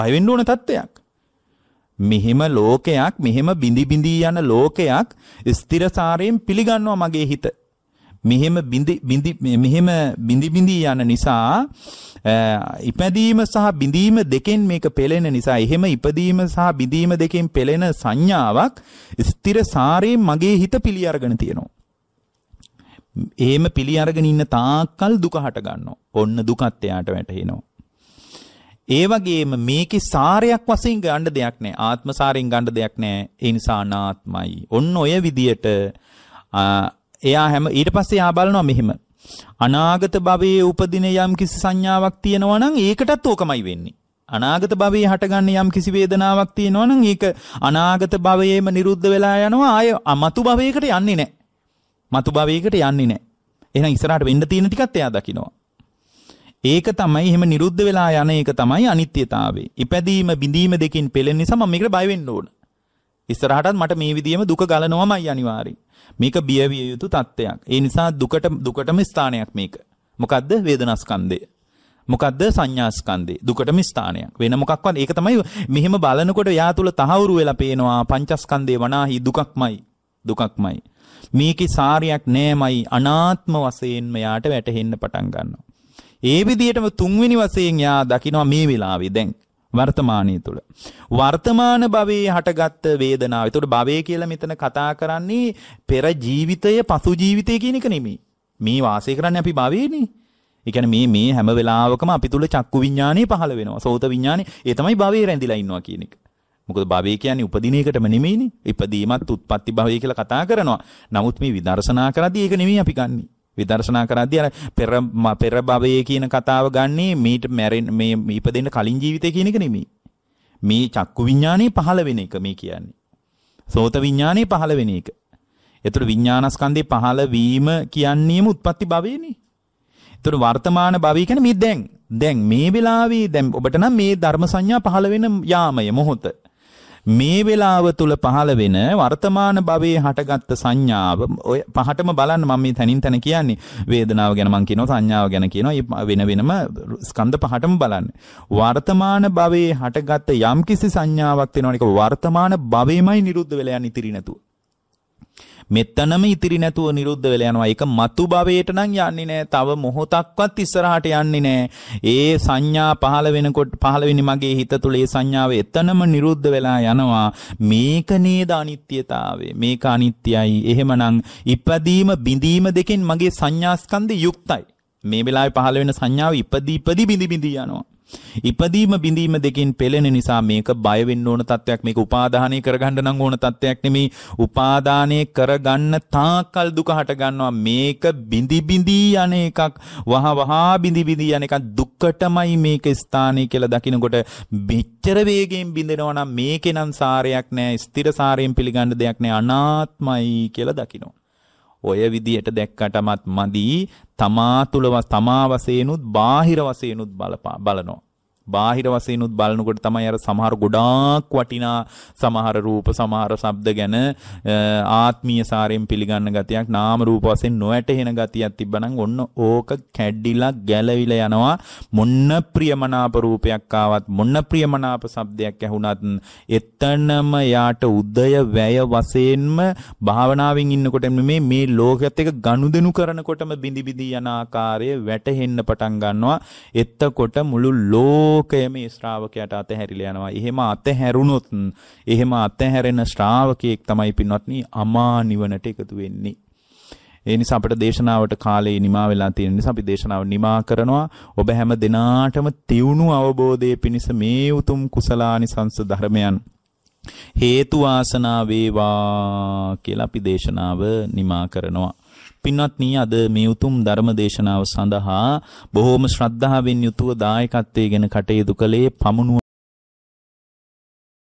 බය වෙන්න ඕන තත්වයක්. මෙහෙම ලෝකයක් මෙහෙම බිඳි බිඳී යන ලෝකයක් ස්ථිරසාරයෙන් පිළිගන්නවා මගේ හිත. මෙහෙම බිඳි බිඳි මෙහෙම බිඳි බිඳී යන නිසා ඉපදීම සහ බිඳීම දෙකෙන් මේක පෙළෙන නිසා එහෙම ඉපදීම සහ බිඳීම දෙකෙන් පෙළෙන සංඥාවක් ස්ථිරසාරයෙන් මගේ හිත පිළි අරගෙන තියෙනවා. එහෙම පිළි අරගෙන ඉන්න තාක්කල් දුක හට ගන්නවා. ඔන්න දුකත් එයාට වැටහෙනවා. ඒ වගේම මේකේ සාරයක් වශයෙන් ගන්න දෙයක් නැහැ. ආත්ම සාරයෙන් ගන්න දෙයක් නැහැ. ඒ නිසා අනාත්මයි. ඔන්න ඔය විදියට එයා හැම ඊට පස්සේ එයා බලනවා මෙහෙම. අනාගත භවයේ උපදින යම් කිසි සංඥාවක් තියෙනවා නම් ඒකටත් ඕකමයි වෙන්නේ. අනාගත භවයේ හටගන්න යම් කිසි වේදනාවක් තියෙනවා නම් ඒක අනාගත භවයේම නිරුද්ධ වෙලා යනවා. ආය අමතු භවයකට යන්නේ නැහැ. මතු භවයකට යන්නේ නැහැ. එහෙනම් ඉස්සරහට වෙන්න තියෙන ටිකත් එයා දකිනවා. ඒක තමයි එහෙම නිරුද්ධ වෙලා යන එක තමයි අනිත්‍යතාවේ. ඉපැදීම බිඳීම දෙකෙන් පෙළෙන නිසා මම මේකට බය වෙන්න ඕන. ඉස්සරහටත් මට මේ විදියෙම දුක ගලනවාමයි අනිවාර්යෙන්. මේක බිය විය යුතු තත්ත්වයක්. ඒ නිසා දුකට දුකටම ස්ථානයක් මේක. මොකද්ද වේදනාස්කන්ධය. මොකද්ද සංඥාස්කන්ධය. දුකටම ස්ථානයක්. වෙන මොකක්වත් ඒක තමයි මෙහෙම බලනකොට යා තුල තහවුරු වෙලා පේනවා පංචස්කන්ධේ වනාහි දුකක්මයි. දුකක්මයි. මේකේ සාරයක් නෑමයි අනාත්ම වශයෙන්ම යාට වැටහෙන්න පටන් ගන්නවා. ඒ විදිහටම තුන්වෙනි වශයෙන් යා දකිනවා මේ වෙලාවේ දැන් වර්තමානයේ තුල. වර්තමාන භවයේ හටගත් වේදනාව. ඒතකොට භවය කියලා මෙතන කතා කරන්නේ පෙර ජීවිතය, පසු ජීවිතය කියන එක නෙමෙයි. මේ වාසය කරන්නේ අපි භවයේනේ. ඒ කියන්නේ මේ මේ හැම වෙලාවකම අපි තුල චක්කු විඥානේ පහළ වෙනවා. සෝත විඥානේ ඒ තමයි භවයේ රැඳිලා ඉන්නවා කියන එක. මොකද භවය කියන්නේ උපදින එකටම නෙමෙයිනේ. ඉපදීමත් උත්පත්ති භවය කියලා කතා කරනවා. නමුත් මේ විදර්ශනා කරද්දී ඒක නෙමෙයි අපි ගන්නේ. විදර්ශනා කරද්දී අර පෙර පෙර භවයේ කියන කතාව ගන්නේ මීට මැරෙන මේ ඉපදෙන්න කලින් ජීවිතය කියන එක නෙමෙයි. මේ චක්කු විඥානේ පහළ වෙන එක මේ කියන්නේ. සෝත විඥානේ පහළ වෙන එක. ඒතර විඥානස්කන්ධේ පහළ වීම කියන්නේම උත්පත්ති භවයේනේ. ඒතර වර්තමාන භවය කියන්නේ මේ දැන්. දැන් මේ වෙලාවේ දැන් ඔබට නම් මේ ධර්ම සංඥා පහළ වෙන යාමය මොහොත. මේ වෙලාව තුළ පහළ වෙන වර්තමාන භවයේ හටගත්ත සංඥාව ඔය පහටම බලන්න මම මේ තනින් තන කියන්නේ වේදනාව ගැන මම කියනවා සංඥාව ගැන කියනවා වෙන වෙනම ස්කන්ධ පහටම බලන්න වර්තමාන භවයේ හටගත්ත යම්කිසි සංඥාවක් වෙනවනේ ඒක වර්තමාන භවෙමයි නිරුද්ධ වෙලා යන ඉතිරි නැතුව මෙතනම ඉතිරි නැතුව නිරුද්ධ වෙලා යනවා. ඒක మతు භවයට නම් යන්නේ නැහැ. තව මොහොතක්වත් ඉස්සරහට යන්නේ නැහැ. ඒ සංඥා පහළ වෙනකොට පහළ වෙන්නේ මගේ හිත තුළ ඒ සංඥාව එතනම නිරුද්ධ වෙලා යනවා. මේක නේද අනිත්‍යතාවය. මේක අනිත්‍යයි. එහෙමනම් ඉපදීම බිඳීම දෙකෙන් මගේ සංඥාස්කන්ධය යුක්තයි. මේ වෙලාවේ පහළ වෙන සංඥාව ඉපදී ඉපදී බිඳි බිඳි යනවා. ඉපදීම බිඳීම දෙකෙන් පෙළෙන නිසා මේක බය වෙන්න ඕන තත්වයක් මේක උපාදානය කරගන්න නම් ඕන තත්වයක් නෙමෙයි උපාදානය කරගන්න තාකල් දුක හට ගන්නවා මේක බිඳි බිඳි යන එකක් වහ වහා බිඳි බිඳි යන එකක් දුකටමයි මේක ස්ථානය කියලා දකිනකොට මෙච්චර වේගයෙන් බිඳෙනවා නම් මේකේ නම් සාරයක් නෑ ස්ථිර සාරයෙන් පිළිගන්න දෙයක් නෑ අනාත්මයි කියලා දකිනවා ඔය විදියට දැක්කටමත් මදි තමා තුල තමා වශයෙන්ුත් බාහිර වශයෙන්ුත් බලනවා. බාහිර වශයෙන්ුත් බලනකොට තමයි අර සමහර ගොඩාක් වටිනා සමහර රූප සමහර ශබ්ද ගැන ආත්මීය සාරයෙන් පිළිගන්න ගතියක් නාම රූප වශයෙන් නොඇටහෙන ගතියක් තිබ්බනම් ඔන්න ඕක කැඩිලා ගැලවිලා යනවා මොන්න ප්‍රියමනාප රූපයක් ආවත් මොන්න ප්‍රියමනාප ශබ්දයක් ඇහුණත් එතනම යාට උදය වැය වශයෙන්ම භාවනාවෙන් ඉන්නකොට මේ මේ ලෝකයේත් එක ගනුදෙනු කරනකොටම බිඳි බිඳි යන ආකාරය වැටහෙන්න පටන් ගන්නවා එතකොට මුළු ලෝ ලෝකයම ශ්‍රාවකයට අතහැරිලා යනවා. එහෙම අතහැරුණොත් එහෙම අතහැරෙන ශ්‍රාවකයෙක් තමයි පින්වත්නි අමා නිවනට එකතු වෙන්නේ. ඒ නිසා අපිට දේශනාවට කාලේ නිමා වෙලා තියෙන නිසා අපි දේශනාව නිමා කරනවා. ඔබ හැම දිනාටම තියුණු අවබෝධයේ පිණිස මේ උතුම් කුසලානිසංස ධර්මයන් හේතු ආසනා වේවා කියලා අපි දේශනාව නිමා කරනවා. පින්වත්නි අද මේ උතුම් ධර්ම දේශනාව සඳහා බොහෝම ශ්‍රද්ධාවෙන් යුතුව දායකත්වයේගෙන කටයුතු කළේ පමුණුව